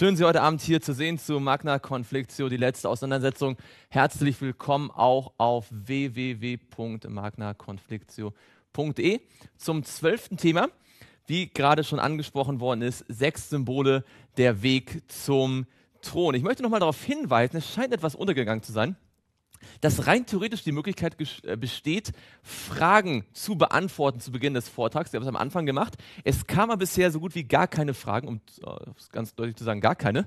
Schön, Sie heute Abend hier zu sehen zu Magna Conflictio, die letzte Auseinandersetzung. Herzlich willkommen auch auf www.magnaconflictio.de zum zwölften Thema. Wie gerade schon angesprochen worden ist, sechs Symbole, der Weg zum Thron. Ich möchte nochmal darauf hinweisen, es scheint etwas untergegangen zu sein dass rein theoretisch die Möglichkeit äh, besteht, Fragen zu beantworten zu Beginn des Vortrags. Wir haben es am Anfang gemacht. Es kam aber bisher so gut wie gar keine Fragen, um es äh, ganz deutlich zu sagen, gar keine.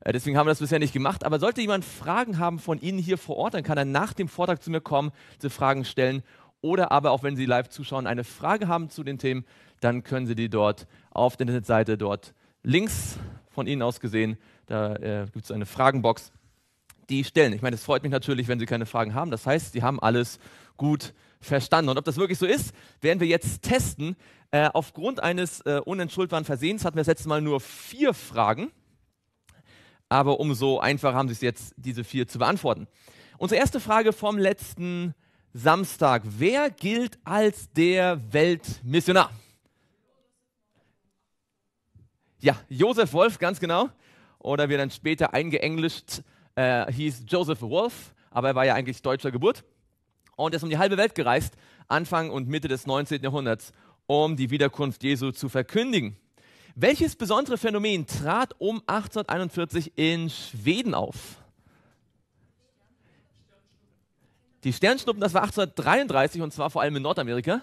Äh, deswegen haben wir das bisher nicht gemacht. Aber sollte jemand Fragen haben von Ihnen hier vor Ort, dann kann er nach dem Vortrag zu mir kommen, zu Fragen stellen. Oder aber auch wenn Sie live zuschauen, eine Frage haben zu den Themen, dann können Sie die dort auf der Internetseite dort links von Ihnen aus gesehen, da äh, gibt es eine Fragenbox die stellen. Ich meine, es freut mich natürlich, wenn Sie keine Fragen haben. Das heißt, Sie haben alles gut verstanden. Und ob das wirklich so ist, werden wir jetzt testen. Äh, aufgrund eines äh, unentschuldbaren Versehens hatten wir das letzte Mal nur vier Fragen. Aber umso einfacher haben Sie es jetzt, diese vier zu beantworten. Unsere erste Frage vom letzten Samstag. Wer gilt als der Weltmissionar? Ja, Josef Wolf, ganz genau. Oder wir dann später eingeenglischt äh, hieß Joseph Wolf, aber er war ja eigentlich deutscher Geburt und ist um die halbe Welt gereist, Anfang und Mitte des 19. Jahrhunderts, um die Wiederkunft Jesu zu verkündigen. Welches besondere Phänomen trat um 1841 in Schweden auf? Die Sternschnuppen, das war 1833 und zwar vor allem in Nordamerika.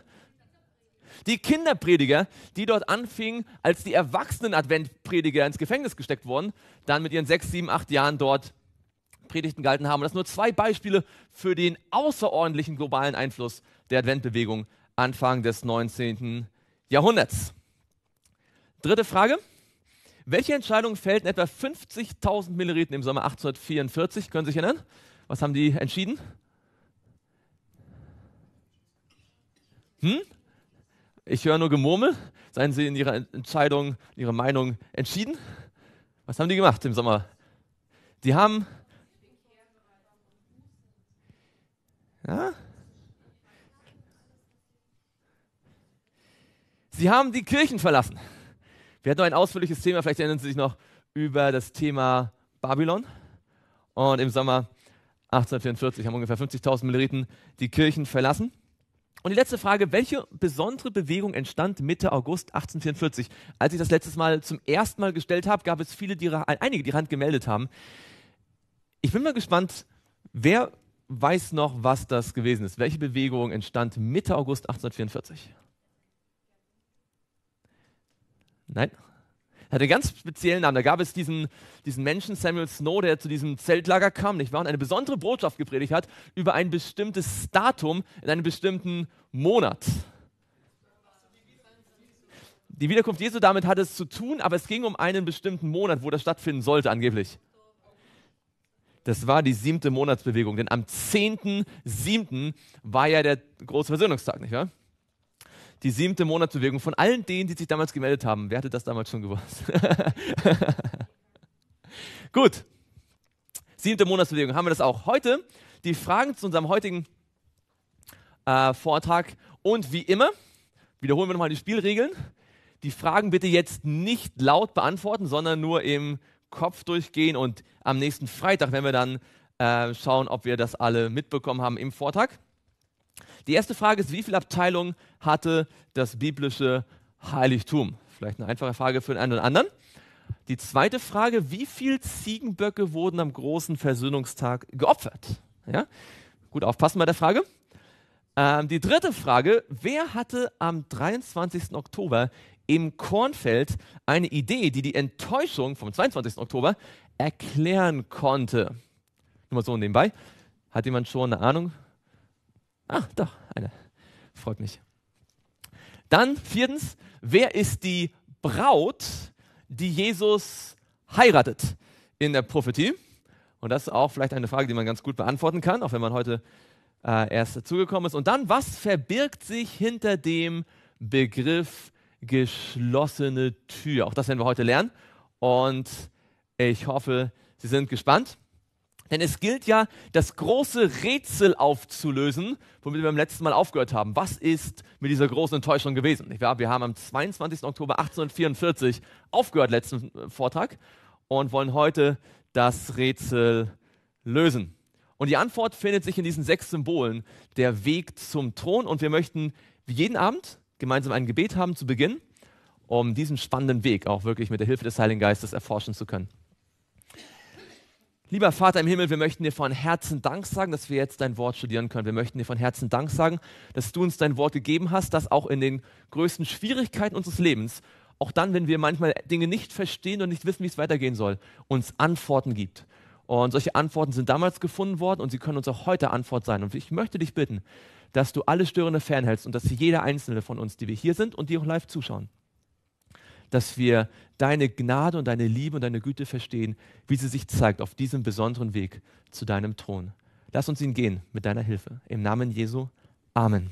Die Kinderprediger, die dort anfingen, als die erwachsenen Adventprediger ins Gefängnis gesteckt wurden, dann mit ihren sechs, sieben, acht Jahren dort Predigten gehalten haben. Und das sind nur zwei Beispiele für den außerordentlichen globalen Einfluss der Adventbewegung Anfang des 19. Jahrhunderts. Dritte Frage. Welche Entscheidung fällten etwa 50.000 Milleriten im Sommer 1844? Können Sie sich erinnern? Was haben die entschieden? Hm? Ich höre nur Gemurmel. Seien Sie in Ihrer Entscheidung, in Ihrer Meinung entschieden? Was haben die gemacht im Sommer? Die haben Ja? Sie haben die Kirchen verlassen. Wir hatten noch ein ausführliches Thema, vielleicht erinnern Sie sich noch, über das Thema Babylon. Und im Sommer 1844 haben ungefähr 50.000 Mileriten die Kirchen verlassen. Und die letzte Frage, welche besondere Bewegung entstand Mitte August 1844? Als ich das letztes Mal zum ersten Mal gestellt habe, gab es viele, die, einige, die Rand gemeldet haben. Ich bin mal gespannt, wer weiß noch, was das gewesen ist. Welche Bewegung entstand Mitte August 1844? Nein? Hatte einen ganz speziellen Namen. Da gab es diesen, diesen Menschen, Samuel Snow, der zu diesem Zeltlager kam, nicht wahr? Und eine besondere Botschaft gepredigt hat über ein bestimmtes Datum in einem bestimmten Monat. Die Wiederkunft Jesu damit hatte es zu tun, aber es ging um einen bestimmten Monat, wo das stattfinden sollte, angeblich das war die siebte Monatsbewegung, denn am 10.7. war ja der große Versöhnungstag, nicht wahr? Die siebte Monatsbewegung von allen denen, die sich damals gemeldet haben. Wer hatte das damals schon gewusst? Gut. Siebte Monatsbewegung haben wir das auch heute. Die Fragen zu unserem heutigen äh, Vortrag. Und wie immer, wiederholen wir nochmal die Spielregeln. Die Fragen bitte jetzt nicht laut beantworten, sondern nur im Kopf durchgehen und am nächsten Freitag, wenn wir dann äh, schauen, ob wir das alle mitbekommen haben im Vortrag. Die erste Frage ist, wie viele Abteilungen hatte das biblische Heiligtum? Vielleicht eine einfache Frage für den einen oder anderen. Die zweite Frage, wie viele Ziegenböcke wurden am großen Versöhnungstag geopfert? Ja? Gut aufpassen bei der Frage. Ähm, die dritte Frage, wer hatte am 23. Oktober im Kornfeld eine Idee, die die Enttäuschung vom 22. Oktober erklären konnte. Nur mal so nebenbei. Hat jemand schon eine Ahnung? Ah, doch, eine. Freut mich. Dann viertens, wer ist die Braut, die Jesus heiratet in der Prophetie? Und das ist auch vielleicht eine Frage, die man ganz gut beantworten kann, auch wenn man heute äh, erst dazugekommen ist. Und dann, was verbirgt sich hinter dem Begriff geschlossene Tür? Auch das werden wir heute lernen. Und ich hoffe, Sie sind gespannt. Denn es gilt ja, das große Rätsel aufzulösen, womit wir beim letzten Mal aufgehört haben. Was ist mit dieser großen Enttäuschung gewesen? Wir haben am 22. Oktober 1844 aufgehört, letzten äh, Vortrag, und wollen heute das Rätsel lösen. Und die Antwort findet sich in diesen sechs Symbolen, der Weg zum Thron. Und wir möchten wie jeden Abend gemeinsam ein Gebet haben zu Beginn, um diesen spannenden Weg auch wirklich mit der Hilfe des Heiligen Geistes erforschen zu können. Lieber Vater im Himmel, wir möchten dir von Herzen Dank sagen, dass wir jetzt dein Wort studieren können. Wir möchten dir von Herzen Dank sagen, dass du uns dein Wort gegeben hast, das auch in den größten Schwierigkeiten unseres Lebens, auch dann, wenn wir manchmal Dinge nicht verstehen und nicht wissen, wie es weitergehen soll, uns Antworten gibt. Und solche Antworten sind damals gefunden worden und sie können uns auch heute Antwort sein. Und ich möchte dich bitten, dass du alle Störende fernhältst und dass jeder Einzelne von uns, die wir hier sind und die auch live zuschauen, dass wir deine Gnade und deine Liebe und deine Güte verstehen, wie sie sich zeigt auf diesem besonderen Weg zu deinem Thron. Lass uns ihn gehen mit deiner Hilfe. Im Namen Jesu. Amen.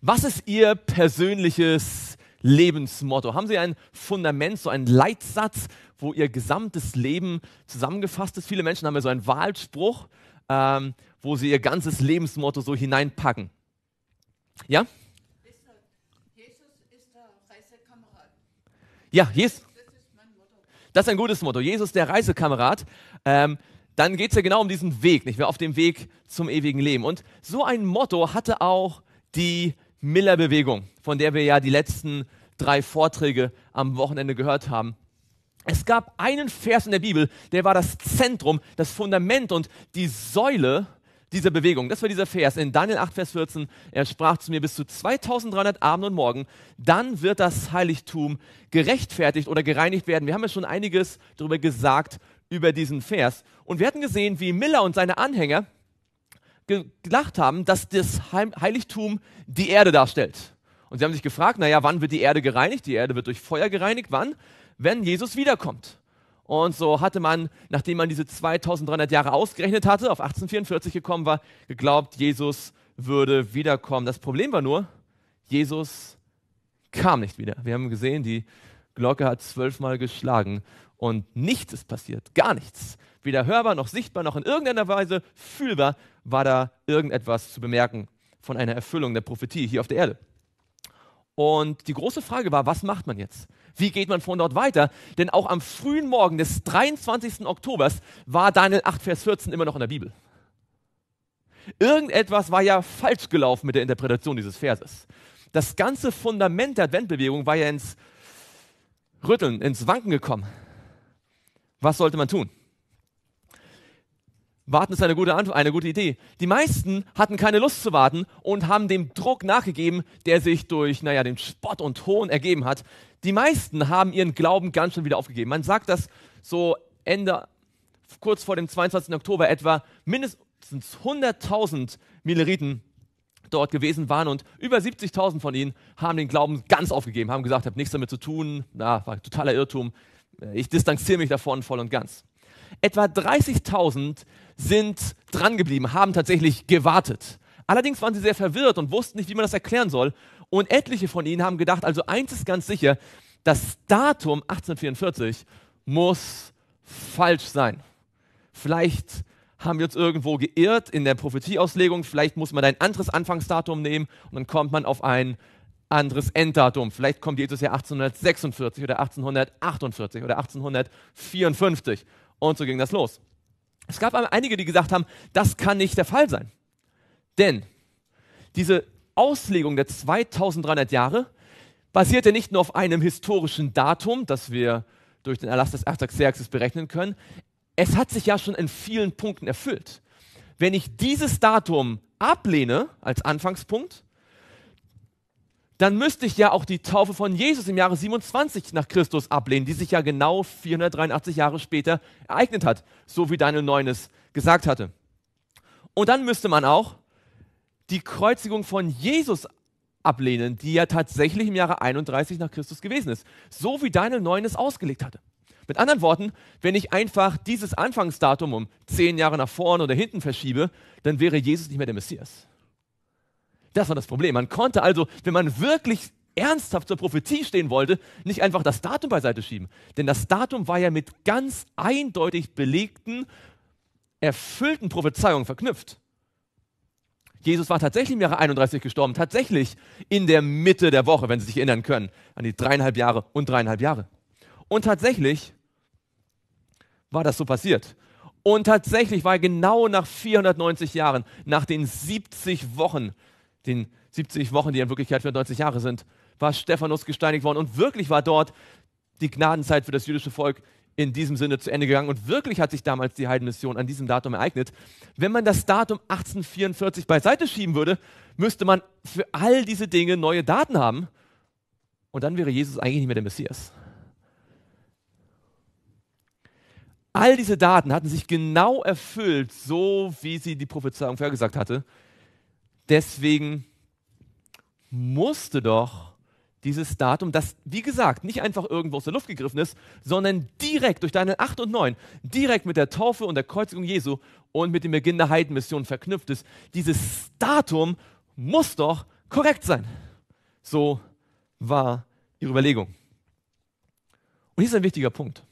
Was ist Ihr persönliches Lebensmotto? Haben Sie ein Fundament, so einen Leitsatz, wo Ihr gesamtes Leben zusammengefasst ist? Viele Menschen haben ja so einen Wahlspruch, ähm, wo sie Ihr ganzes Lebensmotto so hineinpacken. Ja? Ja, Jesus. Das ist ein gutes Motto. Jesus, der Reisekamerad. Ähm, dann geht es ja genau um diesen Weg, nicht mehr auf dem Weg zum ewigen Leben. Und so ein Motto hatte auch die Miller-Bewegung, von der wir ja die letzten drei Vorträge am Wochenende gehört haben. Es gab einen Vers in der Bibel, der war das Zentrum, das Fundament und die Säule dieser Bewegung. Das war dieser Vers in Daniel 8, Vers 14. Er sprach zu mir bis zu 2300 Abend und Morgen. Dann wird das Heiligtum gerechtfertigt oder gereinigt werden. Wir haben ja schon einiges darüber gesagt, über diesen Vers. Und wir hatten gesehen, wie Miller und seine Anhänger gedacht haben, dass das Heiligtum die Erde darstellt. Und sie haben sich gefragt, naja, wann wird die Erde gereinigt? Die Erde wird durch Feuer gereinigt. Wann? Wenn Jesus wiederkommt. Und so hatte man, nachdem man diese 2300 Jahre ausgerechnet hatte, auf 1844 gekommen war, geglaubt, Jesus würde wiederkommen. Das Problem war nur, Jesus kam nicht wieder. Wir haben gesehen, die Glocke hat zwölfmal geschlagen und nichts ist passiert, gar nichts. Weder hörbar noch sichtbar noch in irgendeiner Weise fühlbar war da irgendetwas zu bemerken von einer Erfüllung der Prophetie hier auf der Erde. Und die große Frage war, was macht man jetzt? Wie geht man von dort weiter? Denn auch am frühen Morgen des 23. Oktobers war Daniel 8, Vers 14 immer noch in der Bibel. Irgendetwas war ja falsch gelaufen mit der Interpretation dieses Verses. Das ganze Fundament der Adventbewegung war ja ins Rütteln, ins Wanken gekommen. Was sollte man tun? Warten ist eine gute Antwort, eine gute Idee. Die meisten hatten keine Lust zu warten und haben dem Druck nachgegeben, der sich durch, naja, den Spott und Hohn ergeben hat. Die meisten haben ihren Glauben ganz schön wieder aufgegeben. Man sagt, dass so Ende, kurz vor dem 22. Oktober etwa mindestens 100.000 Mileriten dort gewesen waren und über 70.000 von ihnen haben den Glauben ganz aufgegeben, haben gesagt, habe nichts damit zu tun, na, war totaler Irrtum, ich distanziere mich davon voll und ganz. Etwa 30.000 sind drangeblieben, haben tatsächlich gewartet. Allerdings waren sie sehr verwirrt und wussten nicht, wie man das erklären soll. Und etliche von ihnen haben gedacht, also eins ist ganz sicher, das Datum 1844 muss falsch sein. Vielleicht haben wir uns irgendwo geirrt in der Prophetieauslegung, vielleicht muss man ein anderes Anfangsdatum nehmen und dann kommt man auf ein anderes Enddatum. Vielleicht kommt Jesus ja 1846 oder 1848 oder 1854 und so ging das los. Es gab einige, die gesagt haben, das kann nicht der Fall sein. Denn diese Auslegung der 2300 Jahre basierte nicht nur auf einem historischen Datum, das wir durch den Erlass des Artaxerxes berechnen können. Es hat sich ja schon in vielen Punkten erfüllt. Wenn ich dieses Datum ablehne als Anfangspunkt, dann müsste ich ja auch die Taufe von Jesus im Jahre 27 nach Christus ablehnen, die sich ja genau 483 Jahre später ereignet hat, so wie Daniel 9 es gesagt hatte. Und dann müsste man auch die Kreuzigung von Jesus ablehnen, die ja tatsächlich im Jahre 31 nach Christus gewesen ist, so wie Daniel 9 es ausgelegt hatte. Mit anderen Worten, wenn ich einfach dieses Anfangsdatum um zehn Jahre nach vorne oder hinten verschiebe, dann wäre Jesus nicht mehr der Messias. Das war das Problem. Man konnte also, wenn man wirklich ernsthaft zur Prophetie stehen wollte, nicht einfach das Datum beiseite schieben. Denn das Datum war ja mit ganz eindeutig belegten, erfüllten Prophezeiungen verknüpft. Jesus war tatsächlich im Jahre 31 gestorben, tatsächlich in der Mitte der Woche, wenn Sie sich erinnern können, an die dreieinhalb Jahre und dreieinhalb Jahre. Und tatsächlich war das so passiert. Und tatsächlich war er genau nach 490 Jahren, nach den 70 Wochen, den 70 Wochen, die in Wirklichkeit 94 Jahre sind, war Stephanus gesteinigt worden und wirklich war dort die Gnadenzeit für das jüdische Volk in diesem Sinne zu Ende gegangen und wirklich hat sich damals die Heidenmission an diesem Datum ereignet. Wenn man das Datum 1844 beiseite schieben würde, müsste man für all diese Dinge neue Daten haben und dann wäre Jesus eigentlich nicht mehr der Messias. All diese Daten hatten sich genau erfüllt, so wie sie die Prophezeiung vorhergesagt hatte. Deswegen musste doch dieses Datum, das, wie gesagt, nicht einfach irgendwo aus der Luft gegriffen ist, sondern direkt durch Daniel 8 und 9, direkt mit der Taufe und der Kreuzigung Jesu und mit dem Beginn der Heidenmission verknüpft ist, dieses Datum muss doch korrekt sein. So war ihre Überlegung. Und hier ist ein wichtiger Punkt.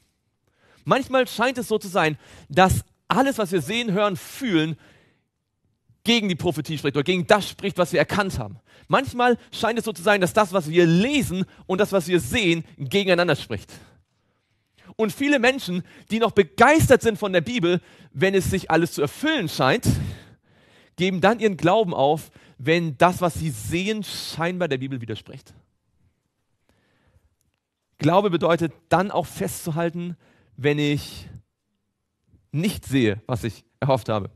Manchmal scheint es so zu sein, dass alles, was wir sehen, hören, fühlen, gegen die Prophetie spricht oder gegen das spricht, was wir erkannt haben. Manchmal scheint es so zu sein, dass das, was wir lesen und das, was wir sehen, gegeneinander spricht. Und viele Menschen, die noch begeistert sind von der Bibel, wenn es sich alles zu erfüllen scheint, geben dann ihren Glauben auf, wenn das, was sie sehen, scheinbar der Bibel widerspricht. Glaube bedeutet dann auch festzuhalten, wenn ich nicht sehe, was ich erhofft habe.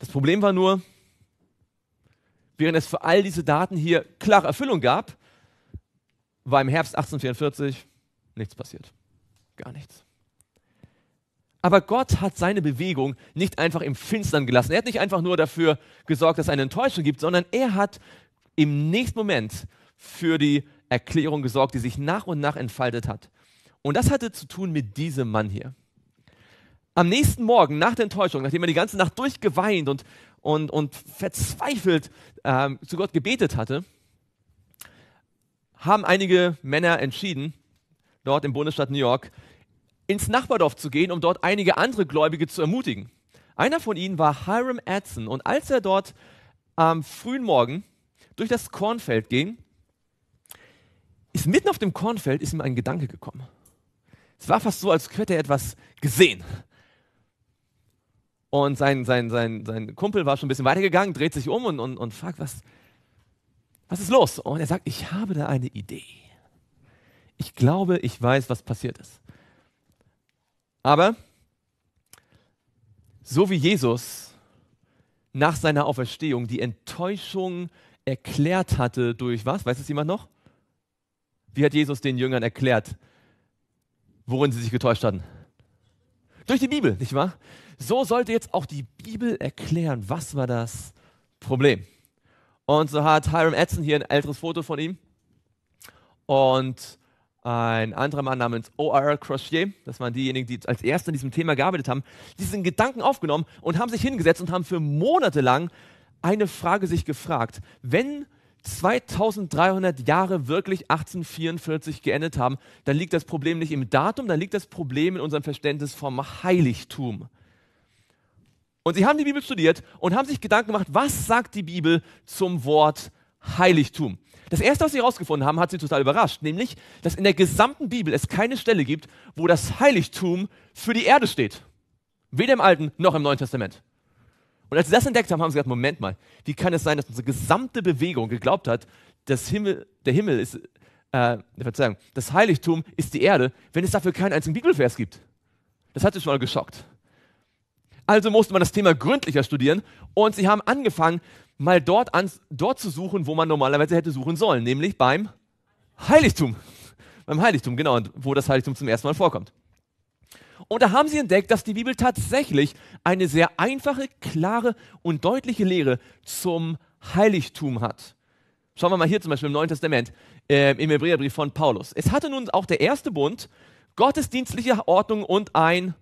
Das Problem war nur, während es für all diese Daten hier klare Erfüllung gab, war im Herbst 1844 nichts passiert. Gar nichts. Aber Gott hat seine Bewegung nicht einfach im Finstern gelassen. Er hat nicht einfach nur dafür gesorgt, dass es eine Enttäuschung gibt, sondern er hat im nächsten Moment für die Erklärung gesorgt, die sich nach und nach entfaltet hat. Und das hatte zu tun mit diesem Mann hier am nächsten Morgen nach der Enttäuschung, nachdem er die ganze Nacht durchgeweint und, und, und verzweifelt äh, zu Gott gebetet hatte, haben einige Männer entschieden, dort im Bundesstaat New York, ins Nachbardorf zu gehen, um dort einige andere Gläubige zu ermutigen. Einer von ihnen war Hiram Edson und als er dort am frühen Morgen durch das Kornfeld ging, ist mitten auf dem Kornfeld ist ihm ein Gedanke gekommen. Es war fast so, als hätte er etwas gesehen. Und sein, sein, sein, sein Kumpel war schon ein bisschen weitergegangen, dreht sich um und, und, und fragt, was, was ist los? Und er sagt, ich habe da eine Idee. Ich glaube, ich weiß, was passiert ist. Aber so wie Jesus nach seiner Auferstehung die Enttäuschung erklärt hatte durch was? Weiß es jemand noch? Wie hat Jesus den Jüngern erklärt, worin sie sich getäuscht hatten? Durch die Bibel, nicht wahr? so sollte jetzt auch die Bibel erklären, was war das Problem. Und so hat Hiram Edson hier ein älteres Foto von ihm und ein anderer Mann namens O.R. Crochier, das waren diejenigen, die als Erste an diesem Thema gearbeitet haben, diesen Gedanken aufgenommen und haben sich hingesetzt und haben für Monate lang eine Frage sich gefragt. Wenn 2300 Jahre wirklich 1844 geendet haben, dann liegt das Problem nicht im Datum, dann liegt das Problem in unserem Verständnis vom Heiligtum. Und sie haben die Bibel studiert und haben sich Gedanken gemacht, was sagt die Bibel zum Wort Heiligtum? Das erste, was sie herausgefunden haben, hat sie total überrascht, nämlich, dass in der gesamten Bibel es keine Stelle gibt, wo das Heiligtum für die Erde steht. Weder im Alten noch im Neuen Testament. Und als sie das entdeckt haben, haben sie gesagt, Moment mal, wie kann es sein, dass unsere gesamte Bewegung geglaubt hat, dass Himmel, der Himmel ist, äh, Verzeihung, das Heiligtum ist die Erde, wenn es dafür keinen einzigen Bibelvers gibt? Das hat sie schon mal geschockt. Also musste man das Thema gründlicher studieren und sie haben angefangen, mal dort, an, dort zu suchen, wo man normalerweise hätte suchen sollen, nämlich beim Heiligtum. Beim Heiligtum, genau, und wo das Heiligtum zum ersten Mal vorkommt. Und da haben sie entdeckt, dass die Bibel tatsächlich eine sehr einfache, klare und deutliche Lehre zum Heiligtum hat. Schauen wir mal hier zum Beispiel im Neuen Testament, äh, im Hebräerbrief von Paulus. Es hatte nun auch der erste Bund gottesdienstliche Ordnung und ein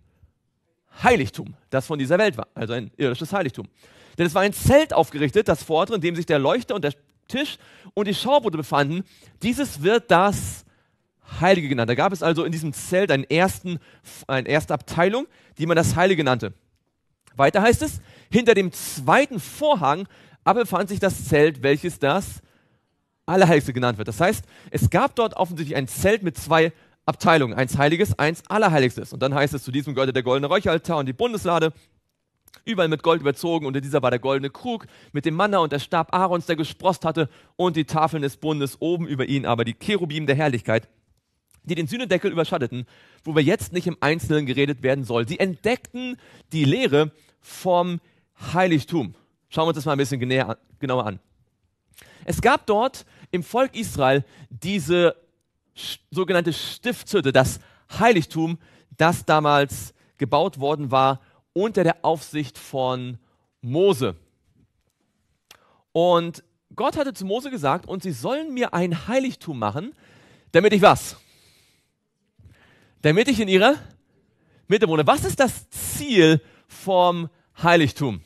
Heiligtum, das von dieser Welt war, also ein irdisches Heiligtum. Denn es war ein Zelt aufgerichtet, das vordere, in dem sich der Leuchter und der Tisch und die Schaubude befanden. Dieses wird das Heilige genannt. Da gab es also in diesem Zelt einen ersten, eine erste Abteilung, die man das Heilige nannte. Weiter heißt es, hinter dem zweiten Vorhang aber befand sich das Zelt, welches das Allerheiligste genannt wird. Das heißt, es gab dort offensichtlich ein Zelt mit zwei Abteilungen. Eins Heiliges, eins Allerheiligstes. Und dann heißt es, zu diesem gehörte der goldene Räucheraltar und die Bundeslade, überall mit Gold überzogen. Unter dieser war der goldene Krug mit dem Manna und der Stab Aarons, der gesprost hatte, und die Tafeln des Bundes, oben über ihn aber die Cherubim der Herrlichkeit, die den Sühnedeckel überschatteten, wo wir jetzt nicht im Einzelnen geredet werden sollen. Sie entdeckten die Lehre vom Heiligtum. Schauen wir uns das mal ein bisschen genauer an. Es gab dort im Volk Israel diese sogenannte Stiftshütte, das Heiligtum, das damals gebaut worden war unter der Aufsicht von Mose. Und Gott hatte zu Mose gesagt, und sie sollen mir ein Heiligtum machen, damit ich was? Damit ich in ihrer Mitte wohne. Was ist das Ziel vom Heiligtum?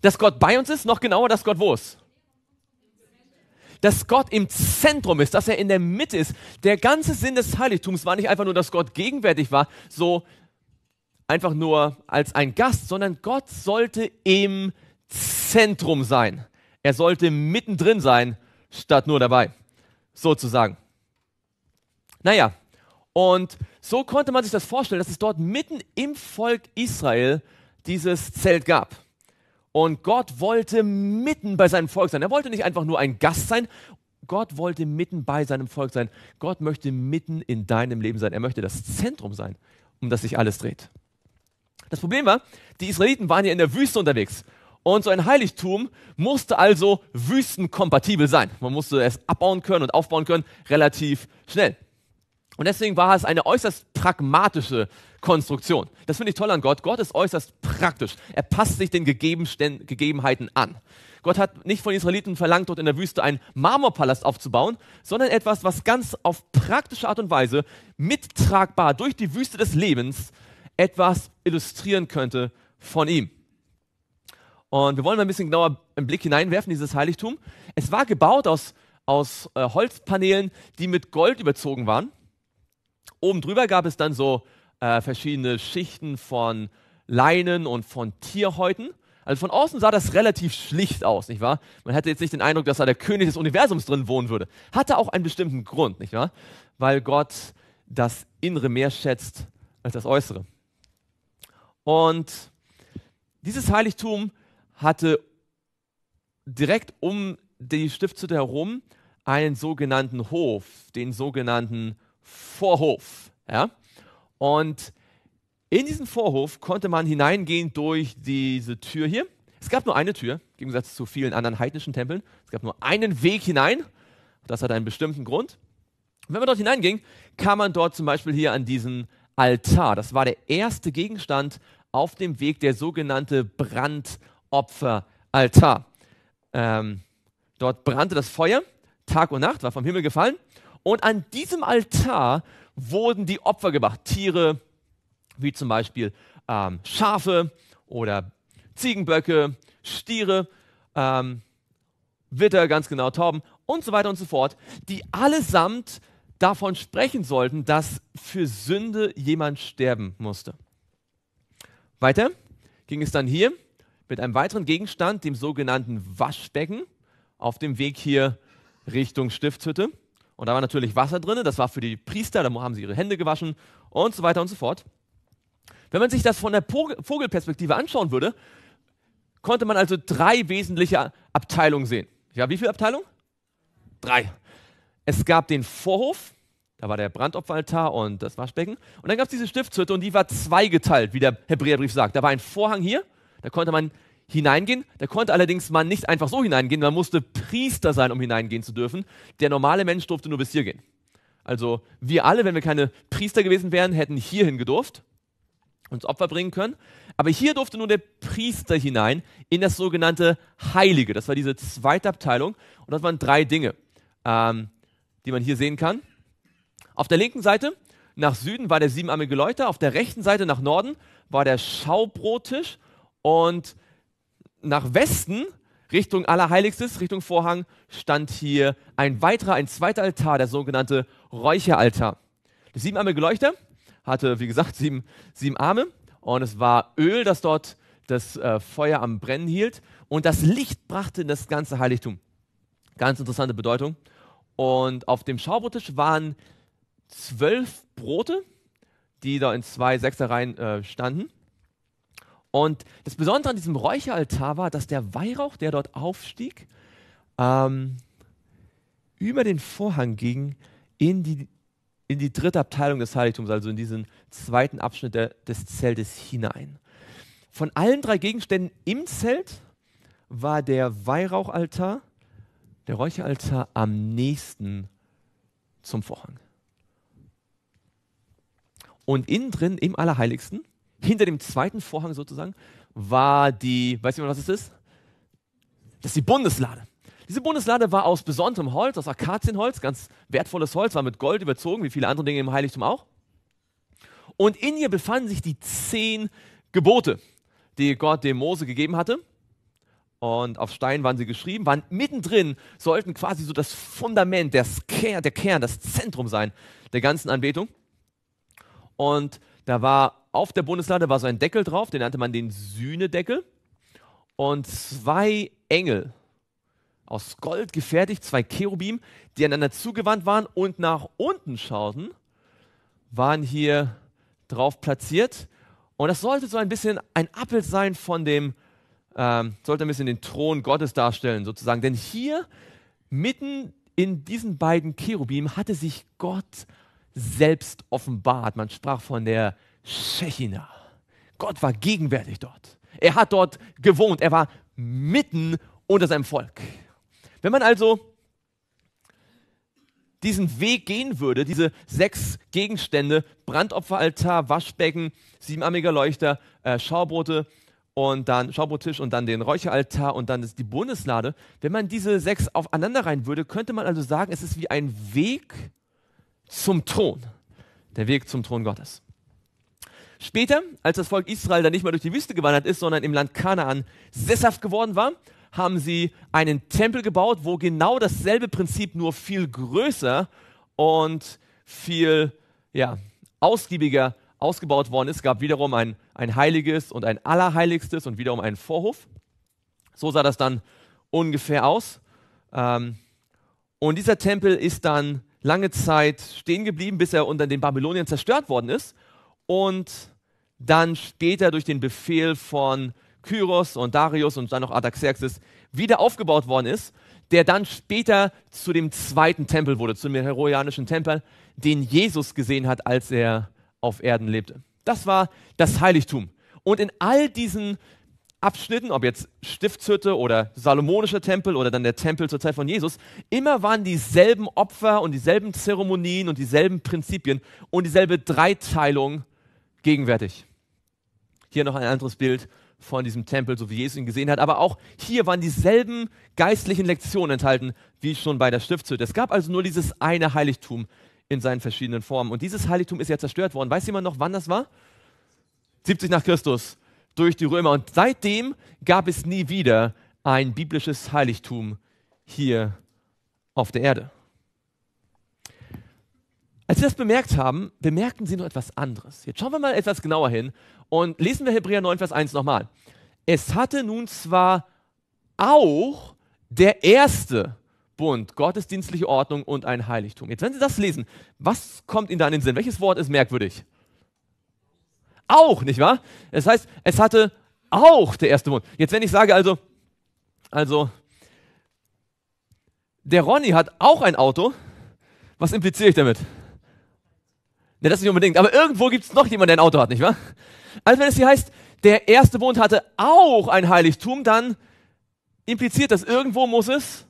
Dass Gott bei uns ist, noch genauer, dass Gott wo ist? dass Gott im Zentrum ist, dass er in der Mitte ist. Der ganze Sinn des Heiligtums war nicht einfach nur, dass Gott gegenwärtig war, so einfach nur als ein Gast, sondern Gott sollte im Zentrum sein. Er sollte mittendrin sein, statt nur dabei, sozusagen. Naja, und so konnte man sich das vorstellen, dass es dort mitten im Volk Israel dieses Zelt gab. Und Gott wollte mitten bei seinem Volk sein. Er wollte nicht einfach nur ein Gast sein. Gott wollte mitten bei seinem Volk sein. Gott möchte mitten in deinem Leben sein. Er möchte das Zentrum sein, um das sich alles dreht. Das Problem war, die Israeliten waren ja in der Wüste unterwegs. Und so ein Heiligtum musste also wüstenkompatibel sein. Man musste es abbauen können und aufbauen können, relativ schnell. Und deswegen war es eine äußerst pragmatische Konstruktion. Das finde ich toll an Gott. Gott ist äußerst praktisch. Er passt sich den Gegebenheiten an. Gott hat nicht von Israeliten verlangt, dort in der Wüste einen Marmorpalast aufzubauen, sondern etwas, was ganz auf praktische Art und Weise mittragbar durch die Wüste des Lebens etwas illustrieren könnte von ihm. Und wir wollen mal ein bisschen genauer einen Blick hineinwerfen, dieses Heiligtum. Es war gebaut aus, aus äh, Holzpaneelen, die mit Gold überzogen waren. Oben drüber gab es dann so äh, verschiedene Schichten von Leinen und von Tierhäuten. Also von außen sah das relativ schlicht aus, nicht wahr? Man hätte jetzt nicht den Eindruck, dass da der König des Universums drin wohnen würde. Hatte auch einen bestimmten Grund, nicht wahr? Weil Gott das Innere mehr schätzt als das Äußere. Und dieses Heiligtum hatte direkt um die Stiftshütte herum einen sogenannten Hof, den sogenannten Vorhof. Ja? Und in diesen Vorhof konnte man hineingehen durch diese Tür hier. Es gab nur eine Tür, im Gegensatz zu vielen anderen heidnischen Tempeln. Es gab nur einen Weg hinein. Das hatte einen bestimmten Grund. Und wenn man dort hineinging, kam man dort zum Beispiel hier an diesen Altar. Das war der erste Gegenstand auf dem Weg, der sogenannte Brandopferaltar. Ähm, dort brannte das Feuer, Tag und Nacht, war vom Himmel gefallen. Und an diesem Altar wurden die Opfer gemacht. Tiere, wie zum Beispiel ähm, Schafe oder Ziegenböcke, Stiere, ähm, Witter, ganz genau, Tauben und so weiter und so fort, die allesamt davon sprechen sollten, dass für Sünde jemand sterben musste. Weiter ging es dann hier mit einem weiteren Gegenstand, dem sogenannten Waschbecken, auf dem Weg hier Richtung Stiftshütte. Und da war natürlich Wasser drin, das war für die Priester, da haben sie ihre Hände gewaschen und so weiter und so fort. Wenn man sich das von der Vogelperspektive anschauen würde, konnte man also drei wesentliche Abteilungen sehen. Ja, wie viele Abteilungen? Drei. Es gab den Vorhof, da war der Brandopferaltar und das Waschbecken. Und dann gab es diese Stiftshütte und die war zweigeteilt, wie der Hebräerbrief sagt. Da war ein Vorhang hier, da konnte man hineingehen. Da konnte allerdings man nicht einfach so hineingehen, man musste Priester sein, um hineingehen zu dürfen. Der normale Mensch durfte nur bis hier gehen. Also wir alle, wenn wir keine Priester gewesen wären, hätten hierhin gedurft, uns Opfer bringen können. Aber hier durfte nur der Priester hinein in das sogenannte Heilige. Das war diese zweite Abteilung. Und das waren drei Dinge, ähm, die man hier sehen kann. Auf der linken Seite nach Süden war der siebenarmige Leuter, auf der rechten Seite nach Norden war der Schaubrottisch und nach Westen, Richtung Allerheiligstes, Richtung Vorhang, stand hier ein weiterer, ein zweiter Altar, der sogenannte Räucheraltar. Der siebenarmige Leuchter hatte, wie gesagt, sieben, sieben Arme und es war Öl, das dort das äh, Feuer am Brennen hielt und das Licht brachte in das ganze Heiligtum. Ganz interessante Bedeutung. Und auf dem Schaubrottisch waren zwölf Brote, die da in zwei Sechserreihen äh, standen. Und das Besondere an diesem Räucheraltar war, dass der Weihrauch, der dort aufstieg, ähm, über den Vorhang ging in die, in die dritte Abteilung des Heiligtums, also in diesen zweiten Abschnitt der, des Zeltes hinein. Von allen drei Gegenständen im Zelt war der Weihrauchaltar, der Räucheraltar am nächsten zum Vorhang. Und innen drin, im Allerheiligsten, hinter dem zweiten Vorhang sozusagen war die, weiß jemand, was es ist? Das ist die Bundeslade. Diese Bundeslade war aus besonderem Holz, aus Akazienholz, ganz wertvolles Holz, war mit Gold überzogen, wie viele andere Dinge im Heiligtum auch. Und in ihr befanden sich die zehn Gebote, die Gott dem Mose gegeben hatte. Und auf Stein waren sie geschrieben, waren mittendrin, sollten quasi so das Fundament, der Kern, der Kern, das Zentrum sein der ganzen Anbetung. Und da war auf der Bundeslade war so ein Deckel drauf, den nannte man den Sühnedeckel. Und zwei Engel aus Gold gefertigt, zwei Cherubim, die einander zugewandt waren und nach unten schauten, waren hier drauf platziert. Und das sollte so ein bisschen ein Appel sein von dem, ähm, sollte ein bisschen den Thron Gottes darstellen, sozusagen. Denn hier, mitten in diesen beiden Cherubim, hatte sich Gott selbst offenbart. Man sprach von der Shechina. Gott war gegenwärtig dort. Er hat dort gewohnt. Er war mitten unter seinem Volk. Wenn man also diesen Weg gehen würde, diese sechs Gegenstände, Brandopferaltar, Waschbecken, siebenarmiger Leuchter, äh, Schaubrote und dann Schaubrottisch und dann den Räucheraltar und dann die Bundeslade. Wenn man diese sechs aufeinander rein würde, könnte man also sagen, es ist wie ein Weg zum Thron. Der Weg zum Thron Gottes. Später, als das Volk Israel dann nicht mehr durch die Wüste gewandert ist, sondern im Land Kanaan sesshaft geworden war, haben sie einen Tempel gebaut, wo genau dasselbe Prinzip nur viel größer und viel ja, ausgiebiger ausgebaut worden ist. Es gab wiederum ein, ein heiliges und ein allerheiligstes und wiederum einen Vorhof. So sah das dann ungefähr aus. Ähm, und dieser Tempel ist dann lange Zeit stehen geblieben, bis er unter den Babyloniern zerstört worden ist. Und dann später durch den Befehl von Kyros und Darius und dann noch Artaxerxes wieder aufgebaut worden ist, der dann später zu dem zweiten Tempel wurde, zu dem heroianischen Tempel, den Jesus gesehen hat, als er auf Erden lebte. Das war das Heiligtum. Und in all diesen Abschnitten, ob jetzt Stiftshütte oder salomonischer Tempel oder dann der Tempel zur Zeit von Jesus, immer waren dieselben Opfer und dieselben Zeremonien und dieselben Prinzipien und dieselbe Dreiteilung gegenwärtig. Hier noch ein anderes Bild von diesem Tempel, so wie Jesus ihn gesehen hat. Aber auch hier waren dieselben geistlichen Lektionen enthalten, wie schon bei der Stiftshütte. Es gab also nur dieses eine Heiligtum in seinen verschiedenen Formen. Und dieses Heiligtum ist ja zerstört worden. Weiß jemand noch, wann das war? 70 nach Christus durch die Römer. Und seitdem gab es nie wieder ein biblisches Heiligtum hier auf der Erde. Als sie das bemerkt haben, bemerkten sie noch etwas anderes. Jetzt schauen wir mal etwas genauer hin und lesen wir Hebräer 9, Vers 1 nochmal. Es hatte nun zwar auch der erste Bund, gottesdienstliche Ordnung und ein Heiligtum. Jetzt, wenn Sie das lesen, was kommt Ihnen da in den Sinn? Welches Wort ist merkwürdig? auch, nicht wahr? Das heißt, es hatte auch der erste Mond. Jetzt, wenn ich sage, also, also, der Ronny hat auch ein Auto, was impliziere ich damit? Ne, das nicht unbedingt, aber irgendwo gibt es noch jemanden, der ein Auto hat, nicht wahr? Also, wenn es hier heißt, der erste Mond hatte auch ein Heiligtum, dann impliziert das, irgendwo muss es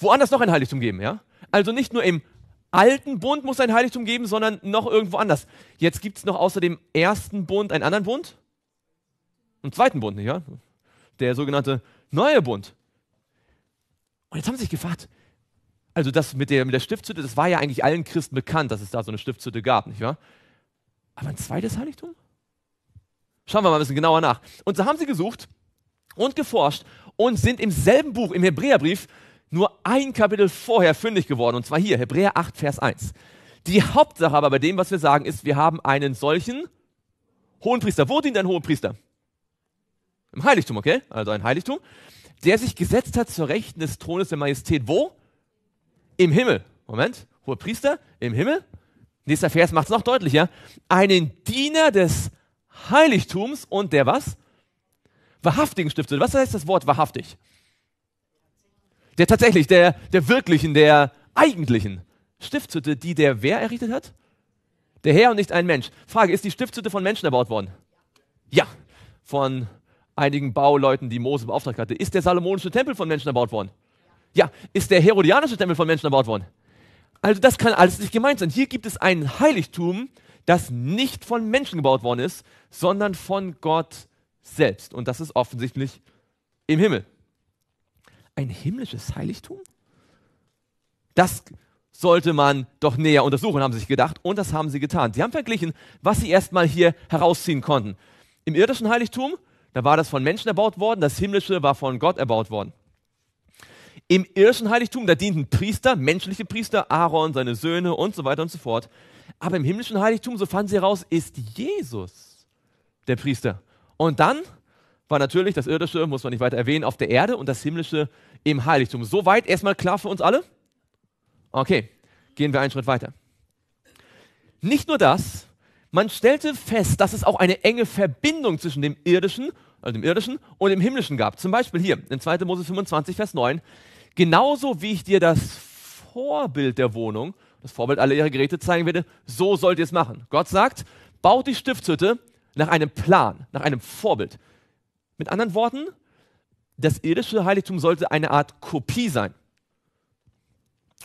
woanders noch ein Heiligtum geben, ja? Also nicht nur im alten Bund muss ein Heiligtum geben, sondern noch irgendwo anders. Jetzt gibt es noch außer dem ersten Bund einen anderen Bund? Einen zweiten Bund, nicht wahr? Der sogenannte neue Bund. Und jetzt haben sie sich gefragt, also das mit der, mit der Stiftshütte, das war ja eigentlich allen Christen bekannt, dass es da so eine Stiftshütte gab, nicht wahr? Aber ein zweites Heiligtum? Schauen wir mal ein bisschen genauer nach. Und so haben sie gesucht und geforscht und sind im selben Buch, im Hebräerbrief, nur ein Kapitel vorher fündig geworden, und zwar hier, Hebräer 8, Vers 1. Die Hauptsache aber bei dem, was wir sagen, ist, wir haben einen solchen Hohenpriester. Wo dient ein Hohenpriester? Im Heiligtum, okay? Also ein Heiligtum, der sich gesetzt hat zur Rechten des Thrones der Majestät. Wo? Im Himmel. Moment, Hohepriester im Himmel. Nächster Vers macht es noch deutlicher. Einen Diener des Heiligtums und der was? Wahrhaftigen Stiftung. Was heißt das Wort wahrhaftig? der tatsächlich, der, der wirklichen, der eigentlichen Stiftshütte, die der wer errichtet hat? Der Herr und nicht ein Mensch. Frage, ist die Stiftshütte von Menschen erbaut worden? Ja, von einigen Bauleuten, die Mose beauftragt hatte. Ist der salomonische Tempel von Menschen erbaut worden? Ja, ist der herodianische Tempel von Menschen erbaut worden? Also das kann alles nicht gemeint sein. Hier gibt es ein Heiligtum, das nicht von Menschen gebaut worden ist, sondern von Gott selbst. Und das ist offensichtlich im Himmel ein himmlisches Heiligtum? Das sollte man doch näher untersuchen, haben sie sich gedacht. Und das haben sie getan. Sie haben verglichen, was sie erstmal hier herausziehen konnten. Im irdischen Heiligtum, da war das von Menschen erbaut worden, das himmlische war von Gott erbaut worden. Im irdischen Heiligtum, da dienten Priester, menschliche Priester, Aaron, seine Söhne und so weiter und so fort. Aber im himmlischen Heiligtum, so fanden sie heraus, ist Jesus der Priester. Und dann war natürlich das Irdische, muss man nicht weiter erwähnen, auf der Erde und das Himmlische im Heiligtum. Soweit erstmal klar für uns alle? Okay, gehen wir einen Schritt weiter. Nicht nur das, man stellte fest, dass es auch eine enge Verbindung zwischen dem Irdischen, also dem Irdischen und dem Himmlischen gab. Zum Beispiel hier in 2. Mose 25, Vers 9. Genauso wie ich dir das Vorbild der Wohnung, das Vorbild aller ihrer Geräte zeigen werde, so sollt ihr es machen. Gott sagt, baut die Stiftshütte nach einem Plan, nach einem Vorbild. Mit anderen Worten, das irdische Heiligtum sollte eine Art Kopie sein.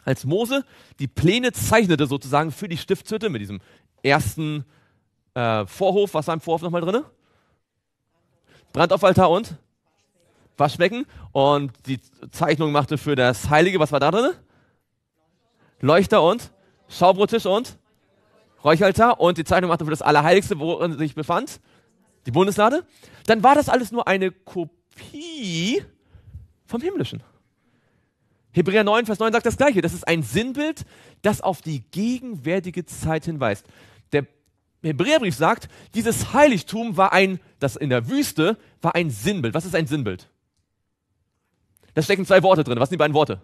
Als Mose die Pläne zeichnete sozusagen für die Stiftshütte mit diesem ersten äh, Vorhof, was war im Vorhof nochmal drin? Brandaufaltar und Waschbecken. Und die Zeichnung machte für das Heilige, was war da drin? Leuchter und Schaubrottisch und Räuchaltar. Und die Zeichnung machte für das Allerheiligste, worin sich befand? die Bundeslade, dann war das alles nur eine Kopie vom Himmlischen. Hebräer 9, Vers 9 sagt das Gleiche. Das ist ein Sinnbild, das auf die gegenwärtige Zeit hinweist. Der Hebräerbrief sagt, dieses Heiligtum war ein, das in der Wüste, war ein Sinnbild. Was ist ein Sinnbild? Da stecken zwei Worte drin. Was sind die beiden Worte?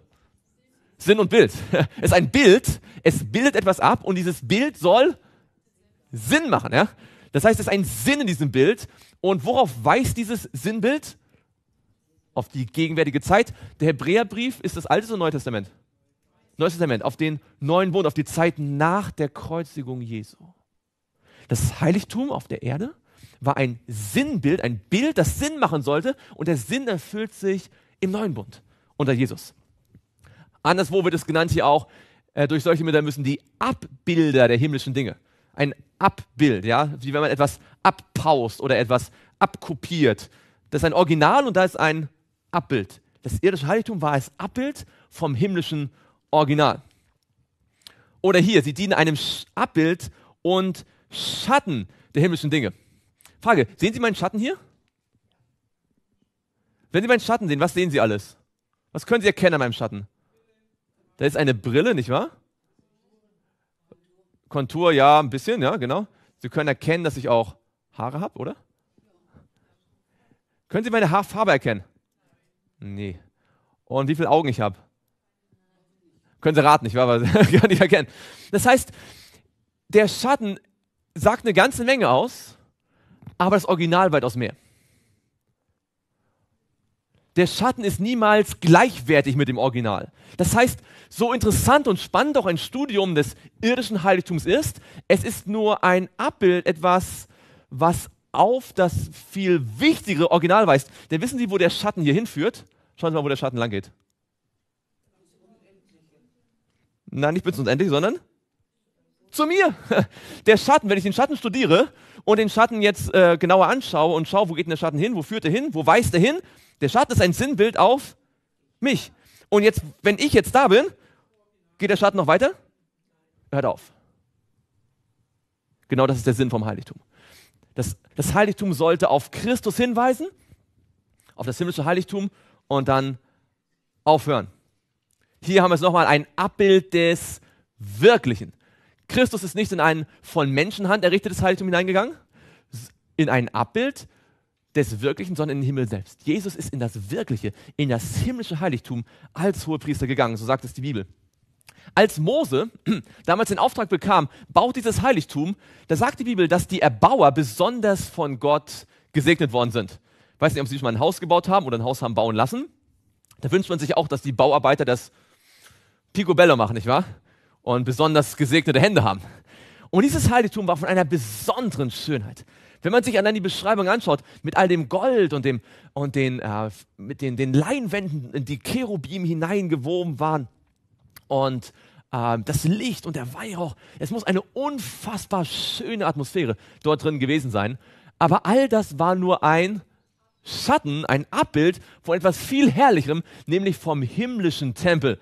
Sinn und Bild. Es ist ein Bild, es bildet etwas ab und dieses Bild soll Sinn machen. Ja? Das heißt, es ist ein Sinn in diesem Bild. Und worauf weist dieses Sinnbild? Auf die gegenwärtige Zeit. Der Hebräerbrief ist das Alte oder Neue Testament? Neues Testament, auf den neuen Bund, auf die Zeit nach der Kreuzigung Jesu. Das Heiligtum auf der Erde war ein Sinnbild, ein Bild, das Sinn machen sollte und der Sinn erfüllt sich im neuen Bund unter Jesus. Anderswo wird es genannt hier auch, äh, durch solche Mittel müssen die Abbilder der himmlischen Dinge ein Abbild, ja, wie wenn man etwas abpaust oder etwas abkopiert. Das ist ein Original und da ist ein Abbild. Das irdische Heiligtum war als Abbild vom himmlischen Original. Oder hier, sie dienen einem Abbild und Schatten der himmlischen Dinge. Frage, sehen Sie meinen Schatten hier? Wenn Sie meinen Schatten sehen, was sehen Sie alles? Was können Sie erkennen an meinem Schatten? Da ist eine Brille, nicht wahr? Kontur, ja, ein bisschen, ja, genau. Sie können erkennen, dass ich auch Haare habe, oder? Können Sie meine Haarfarbe erkennen? Nee. Und wie viele Augen ich habe? Können Sie raten, ich war Aber gar nicht erkennen. Das heißt, der Schatten sagt eine ganze Menge aus, aber das Original weitaus mehr der Schatten ist niemals gleichwertig mit dem Original. Das heißt, so interessant und spannend auch ein Studium des irdischen Heiligtums ist, es ist nur ein Abbild, etwas, was auf das viel wichtigere Original weist. Denn wissen Sie, wo der Schatten hier hinführt? Schauen Sie mal, wo der Schatten lang geht. Nein, nicht bis ins Unendliche, sondern zu mir. Der Schatten, wenn ich den Schatten studiere und den Schatten jetzt äh, genauer anschaue und schaue, wo geht denn der Schatten hin, wo führt er hin, wo weist er hin, der Schatten ist ein Sinnbild auf mich. Und jetzt, wenn ich jetzt da bin, geht der Schatten noch weiter? Hört auf. Genau das ist der Sinn vom Heiligtum. Das, das Heiligtum sollte auf Christus hinweisen, auf das himmlische Heiligtum und dann aufhören. Hier haben wir es nochmal ein Abbild des Wirklichen. Christus ist nicht in ein von Menschenhand errichtetes Heiligtum hineingegangen, in ein Abbild des Wirklichen, sondern in den Himmel selbst. Jesus ist in das Wirkliche, in das himmlische Heiligtum als Hohepriester gegangen, so sagt es die Bibel. Als Mose damals den Auftrag bekam, baut dieses Heiligtum, da sagt die Bibel, dass die Erbauer besonders von Gott gesegnet worden sind. Ich weiß nicht, ob sie schon mal ein Haus gebaut haben oder ein Haus haben bauen lassen. Da wünscht man sich auch, dass die Bauarbeiter das Picobello machen, nicht wahr? Und besonders gesegnete Hände haben. Und dieses Heiligtum war von einer besonderen Schönheit. Wenn man sich dann die Beschreibung anschaut, mit all dem Gold und, dem, und den, äh, mit den, den Leinwänden, in die Cherubim hineingewoben waren und äh, das Licht und der Weihrauch, es muss eine unfassbar schöne Atmosphäre dort drin gewesen sein. Aber all das war nur ein Schatten, ein Abbild von etwas viel Herrlicherem, nämlich vom himmlischen Tempel,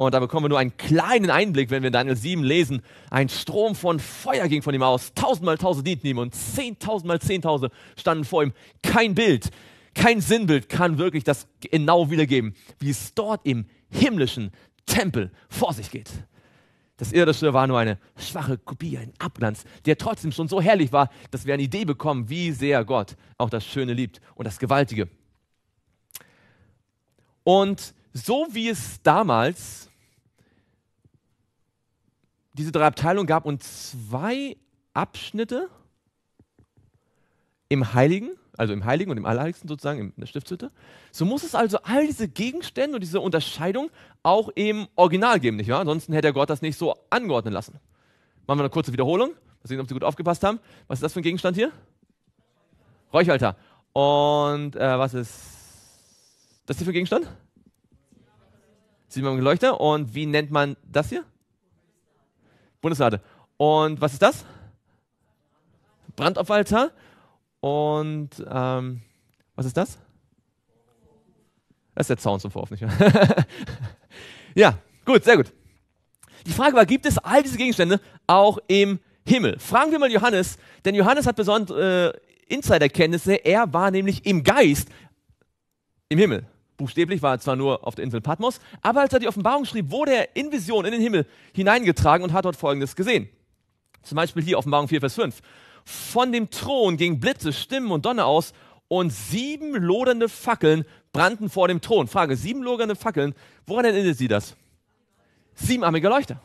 und da bekommen wir nur einen kleinen Einblick, wenn wir Daniel 7 lesen. Ein Strom von Feuer ging von ihm aus. Tausendmal tausend dienten ihm und zehntausendmal zehntausend standen vor ihm. Kein Bild, kein Sinnbild kann wirklich das genau wiedergeben, wie es dort im himmlischen Tempel vor sich geht. Das Irdische war nur eine schwache Kopie, ein Abglanz, der trotzdem schon so herrlich war, dass wir eine Idee bekommen, wie sehr Gott auch das Schöne liebt und das Gewaltige. Und so wie es damals diese drei Abteilungen gab und zwei Abschnitte im Heiligen, also im Heiligen und im Allerheiligsten sozusagen, in der Stiftshütte. So muss es also all diese Gegenstände und diese Unterscheidung auch im Original geben, nicht wahr? Ansonsten hätte Gott das nicht so angeordnet lassen. Machen wir eine kurze Wiederholung, mal sehen, ob Sie gut aufgepasst haben. Was ist das für ein Gegenstand hier? Räuchalter. Und äh, was ist das hier für ein Gegenstand? Sieht man Leuchter. Und wie nennt man das hier? Bundeslade. Und was ist das? Brandopfalter. Und ähm, was ist das? Das ist der Zaun zum Vorhof, nicht wahr? ja, gut, sehr gut. Die Frage war, gibt es all diese Gegenstände auch im Himmel? Fragen wir mal Johannes, denn Johannes hat besondere äh, Insiderkenntnisse. Er war nämlich im Geist im Himmel. Buchstäblich war er zwar nur auf der Insel Patmos, aber als er die Offenbarung schrieb, wurde er in Vision in den Himmel hineingetragen und hat dort Folgendes gesehen. Zum Beispiel hier Offenbarung 4, Vers 5. Von dem Thron gingen Blitze, Stimmen und Donner aus und sieben lodernde Fackeln brannten vor dem Thron. Frage, sieben lodernde Fackeln, woran erinnert sie das? Siebenarmige Leuchter.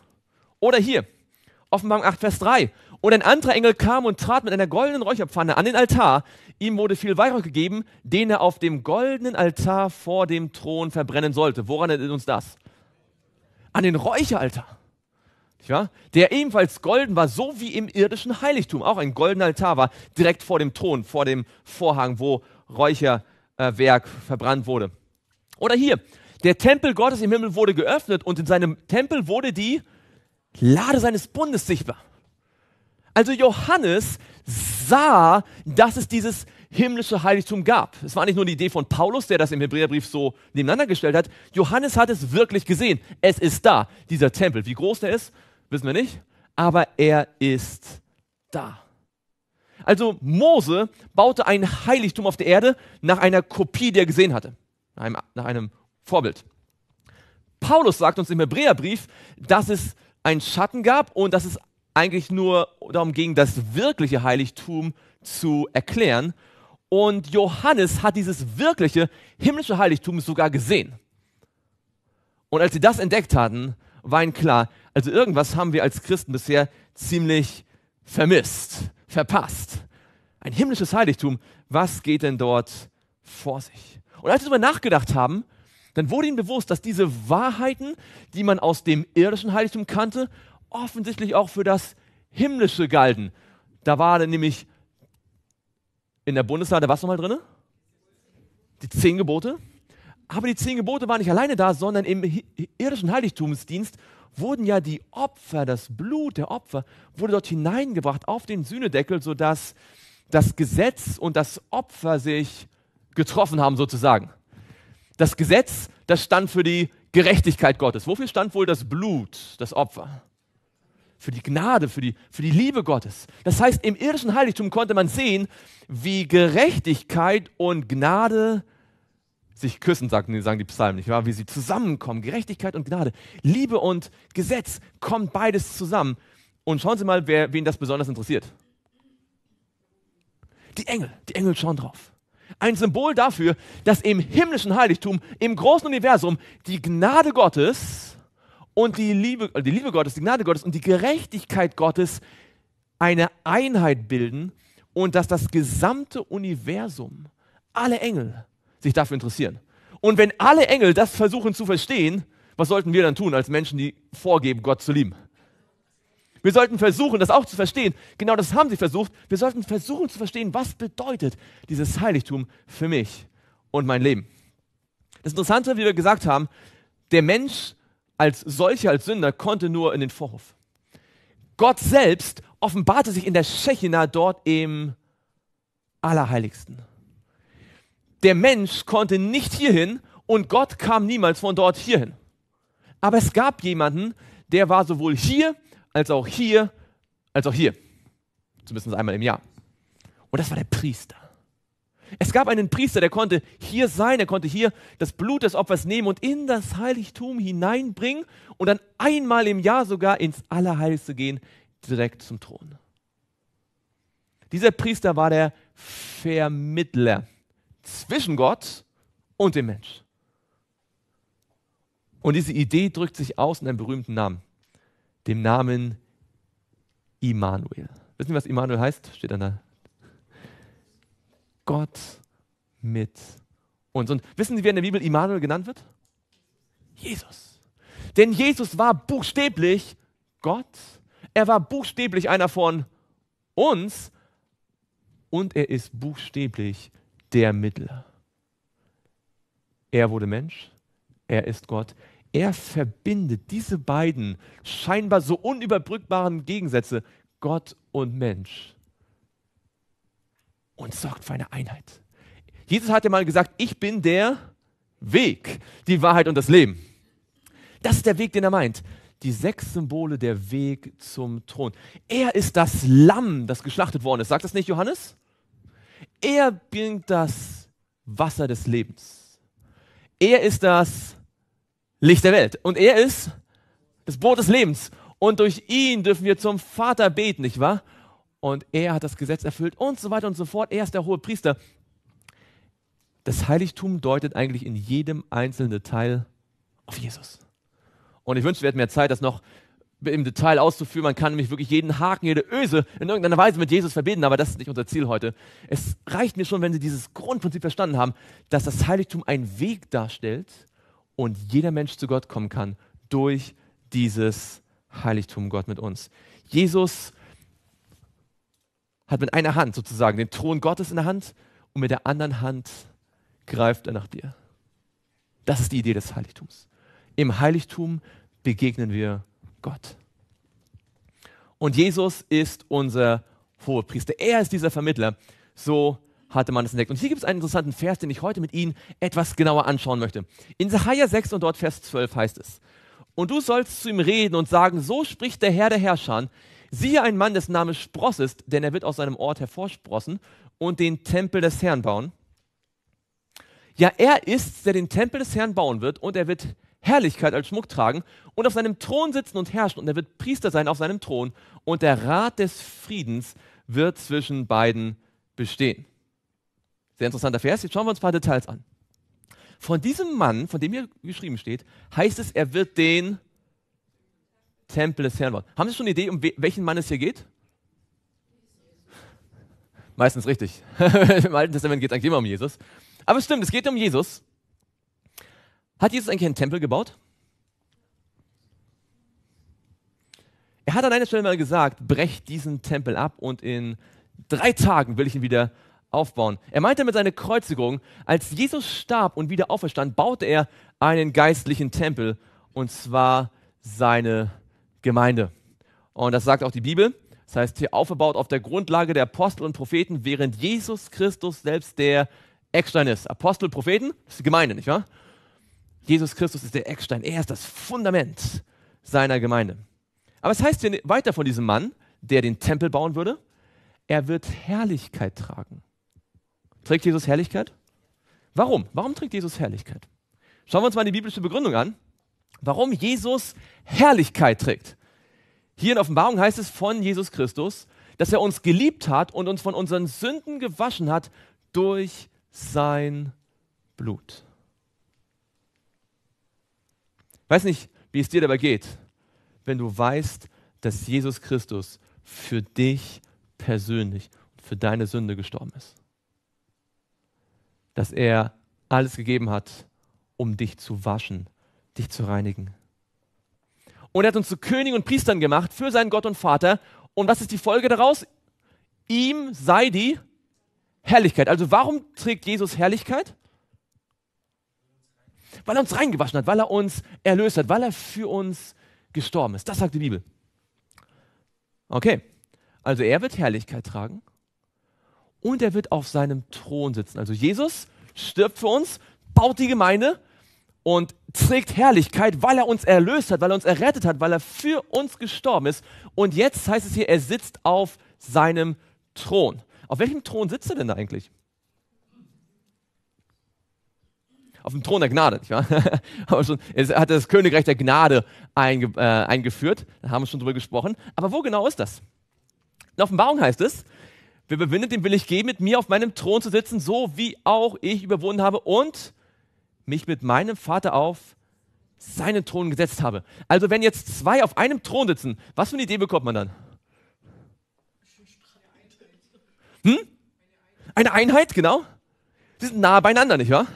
Oder hier, Offenbarung 8, Vers 3. Und ein anderer Engel kam und trat mit einer goldenen Räucherpfanne an den Altar, Ihm wurde viel Weihrauch gegeben, den er auf dem goldenen Altar vor dem Thron verbrennen sollte. Woran erinnert uns das? An den Räucheraltar. Ja, der ebenfalls golden war, so wie im irdischen Heiligtum. Auch ein goldener Altar war direkt vor dem Thron, vor dem Vorhang, wo Räucherwerk verbrannt wurde. Oder hier, der Tempel Gottes im Himmel wurde geöffnet und in seinem Tempel wurde die Lade seines Bundes sichtbar. Also Johannes sah, dass es dieses himmlische Heiligtum gab. Es war nicht nur die Idee von Paulus, der das im Hebräerbrief so nebeneinander gestellt hat. Johannes hat es wirklich gesehen. Es ist da, dieser Tempel. Wie groß der ist, wissen wir nicht, aber er ist da. Also Mose baute ein Heiligtum auf der Erde nach einer Kopie, die er gesehen hatte, nach einem, nach einem Vorbild. Paulus sagt uns im Hebräerbrief, dass es einen Schatten gab und dass es eigentlich nur darum ging, das wirkliche Heiligtum zu erklären. Und Johannes hat dieses wirkliche himmlische Heiligtum sogar gesehen. Und als sie das entdeckt hatten, war ihnen klar, also irgendwas haben wir als Christen bisher ziemlich vermisst, verpasst. Ein himmlisches Heiligtum, was geht denn dort vor sich? Und als sie darüber nachgedacht haben, dann wurde ihnen bewusst, dass diese Wahrheiten, die man aus dem irdischen Heiligtum kannte, offensichtlich auch für das Himmlische galten. Da war dann nämlich in der Bundeslade was nochmal drin? Die zehn Gebote. Aber die zehn Gebote waren nicht alleine da, sondern im irdischen Heiligtumsdienst wurden ja die Opfer, das Blut der Opfer, wurde dort hineingebracht auf den Sühnedeckel, sodass das Gesetz und das Opfer sich getroffen haben sozusagen. Das Gesetz, das stand für die Gerechtigkeit Gottes. Wofür stand wohl das Blut, das Opfer? für die Gnade, für die, für die Liebe Gottes. Das heißt, im irdischen Heiligtum konnte man sehen, wie Gerechtigkeit und Gnade sich küssen, sagen, sagen die Psalmen, nicht wahr? Wie sie zusammenkommen. Gerechtigkeit und Gnade. Liebe und Gesetz kommt beides zusammen. Und schauen Sie mal, wer, wen das besonders interessiert. Die Engel, die Engel schauen drauf. Ein Symbol dafür, dass im himmlischen Heiligtum, im großen Universum, die Gnade Gottes und die Liebe, äh, die Liebe Gottes, die Gnade Gottes und die Gerechtigkeit Gottes eine Einheit bilden und dass das gesamte Universum, alle Engel sich dafür interessieren. Und wenn alle Engel das versuchen zu verstehen, was sollten wir dann tun als Menschen, die vorgeben, Gott zu lieben? Wir sollten versuchen, das auch zu verstehen. Genau das haben sie versucht. Wir sollten versuchen zu verstehen, was bedeutet dieses Heiligtum für mich und mein Leben. Das Interessante, wie wir gesagt haben, der Mensch als solcher, als Sünder, konnte nur in den Vorhof. Gott selbst offenbarte sich in der Schechina dort im Allerheiligsten. Der Mensch konnte nicht hierhin und Gott kam niemals von dort hierhin. Aber es gab jemanden, der war sowohl hier als auch hier, als auch hier. Zumindest einmal im Jahr. Und das war der Priester. Es gab einen Priester, der konnte hier sein, er konnte hier das Blut des Opfers nehmen und in das Heiligtum hineinbringen und dann einmal im Jahr sogar ins Allerheiligste gehen, direkt zum Thron. Dieser Priester war der Vermittler zwischen Gott und dem Mensch. Und diese Idee drückt sich aus in einem berühmten Namen, dem Namen Immanuel. Wissen Sie, was Immanuel heißt? Steht an der Gott mit uns. Und wissen Sie, wer in der Bibel Immanuel genannt wird? Jesus. Denn Jesus war buchstäblich Gott. Er war buchstäblich einer von uns. Und er ist buchstäblich der Mittler. Er wurde Mensch. Er ist Gott. Er verbindet diese beiden scheinbar so unüberbrückbaren Gegensätze, Gott und Mensch, und sorgt für eine Einheit. Jesus hatte mal gesagt, ich bin der Weg, die Wahrheit und das Leben. Das ist der Weg, den er meint. Die sechs Symbole, der Weg zum Thron. Er ist das Lamm, das geschlachtet worden ist. Sagt das nicht Johannes? Er bringt das Wasser des Lebens. Er ist das Licht der Welt. Und er ist das Brot des Lebens. Und durch ihn dürfen wir zum Vater beten, nicht wahr? und er hat das Gesetz erfüllt und so weiter und so fort. Er ist der hohe Priester. Das Heiligtum deutet eigentlich in jedem einzelnen Detail auf Jesus. Und ich wünsche, wir hätten mehr Zeit, das noch im Detail auszuführen. Man kann nämlich wirklich jeden Haken, jede Öse in irgendeiner Weise mit Jesus verbinden, aber das ist nicht unser Ziel heute. Es reicht mir schon, wenn Sie dieses Grundprinzip verstanden haben, dass das Heiligtum einen Weg darstellt und jeder Mensch zu Gott kommen kann durch dieses Heiligtum Gott mit uns. Jesus hat mit einer Hand sozusagen den Thron Gottes in der Hand und mit der anderen Hand greift er nach dir. Das ist die Idee des Heiligtums. Im Heiligtum begegnen wir Gott. Und Jesus ist unser Hohepriester. Er ist dieser Vermittler. So hatte man es entdeckt. Und hier gibt es einen interessanten Vers, den ich heute mit Ihnen etwas genauer anschauen möchte. In Sacharja 6 und dort Vers 12 heißt es, Und du sollst zu ihm reden und sagen, so spricht der Herr der Herrscher, Siehe ein Mann des Name Spross ist, denn er wird aus seinem Ort hervorsprossen und den Tempel des Herrn bauen. Ja, er ist's, der den Tempel des Herrn bauen wird und er wird Herrlichkeit als Schmuck tragen und auf seinem Thron sitzen und herrschen und er wird Priester sein auf seinem Thron und der Rat des Friedens wird zwischen beiden bestehen. Sehr interessanter Vers, jetzt schauen wir uns ein paar Details an. Von diesem Mann, von dem hier geschrieben steht, heißt es, er wird den Tempel des Herrn waren. Haben Sie schon eine Idee, um welchen Mann es hier geht? Meistens richtig. Im Alten Testament geht es eigentlich immer um Jesus. Aber es stimmt, es geht um Jesus. Hat Jesus eigentlich einen Tempel gebaut? Er hat an einer Stelle mal gesagt, brecht diesen Tempel ab und in drei Tagen will ich ihn wieder aufbauen. Er meinte mit seiner Kreuzigung, als Jesus starb und wieder auferstand, baute er einen geistlichen Tempel und zwar seine Gemeinde. Und das sagt auch die Bibel. Das heißt, hier aufgebaut auf der Grundlage der Apostel und Propheten, während Jesus Christus selbst der Eckstein ist. Apostel, Propheten, das ist die Gemeinde, nicht wahr? Jesus Christus ist der Eckstein. Er ist das Fundament seiner Gemeinde. Aber es heißt hier weiter von diesem Mann, der den Tempel bauen würde, er wird Herrlichkeit tragen. Trägt Jesus Herrlichkeit? Warum? Warum trägt Jesus Herrlichkeit? Schauen wir uns mal die biblische Begründung an warum Jesus Herrlichkeit trägt. Hier in Offenbarung heißt es von Jesus Christus, dass er uns geliebt hat und uns von unseren Sünden gewaschen hat durch sein Blut. Weiß nicht, wie es dir dabei geht, wenn du weißt, dass Jesus Christus für dich persönlich und für deine Sünde gestorben ist. Dass er alles gegeben hat, um dich zu waschen dich zu reinigen. Und er hat uns zu Königen und Priestern gemacht für seinen Gott und Vater. Und was ist die Folge daraus? Ihm sei die Herrlichkeit. Also warum trägt Jesus Herrlichkeit? Weil er uns reingewaschen hat, weil er uns erlöst hat, weil er für uns gestorben ist. Das sagt die Bibel. Okay, also er wird Herrlichkeit tragen und er wird auf seinem Thron sitzen. Also Jesus stirbt für uns, baut die Gemeinde, und trägt Herrlichkeit, weil er uns erlöst hat, weil er uns errettet hat, weil er für uns gestorben ist. Und jetzt heißt es hier, er sitzt auf seinem Thron. Auf welchem Thron sitzt er denn da eigentlich? Auf dem Thron der Gnade, nicht wahr? Aber schon, es hat das Königreich der Gnade einge, äh, eingeführt, da haben wir schon drüber gesprochen. Aber wo genau ist das? In Offenbarung heißt es, wer überwindet, dem will ich geben, mit mir auf meinem Thron zu sitzen, so wie auch ich überwunden habe und mich mit meinem Vater auf seinen Thron gesetzt habe. Also wenn jetzt zwei auf einem Thron sitzen, was für eine Idee bekommt man dann? Hm? Eine Einheit, genau. Sie sind nah beieinander, nicht wahr?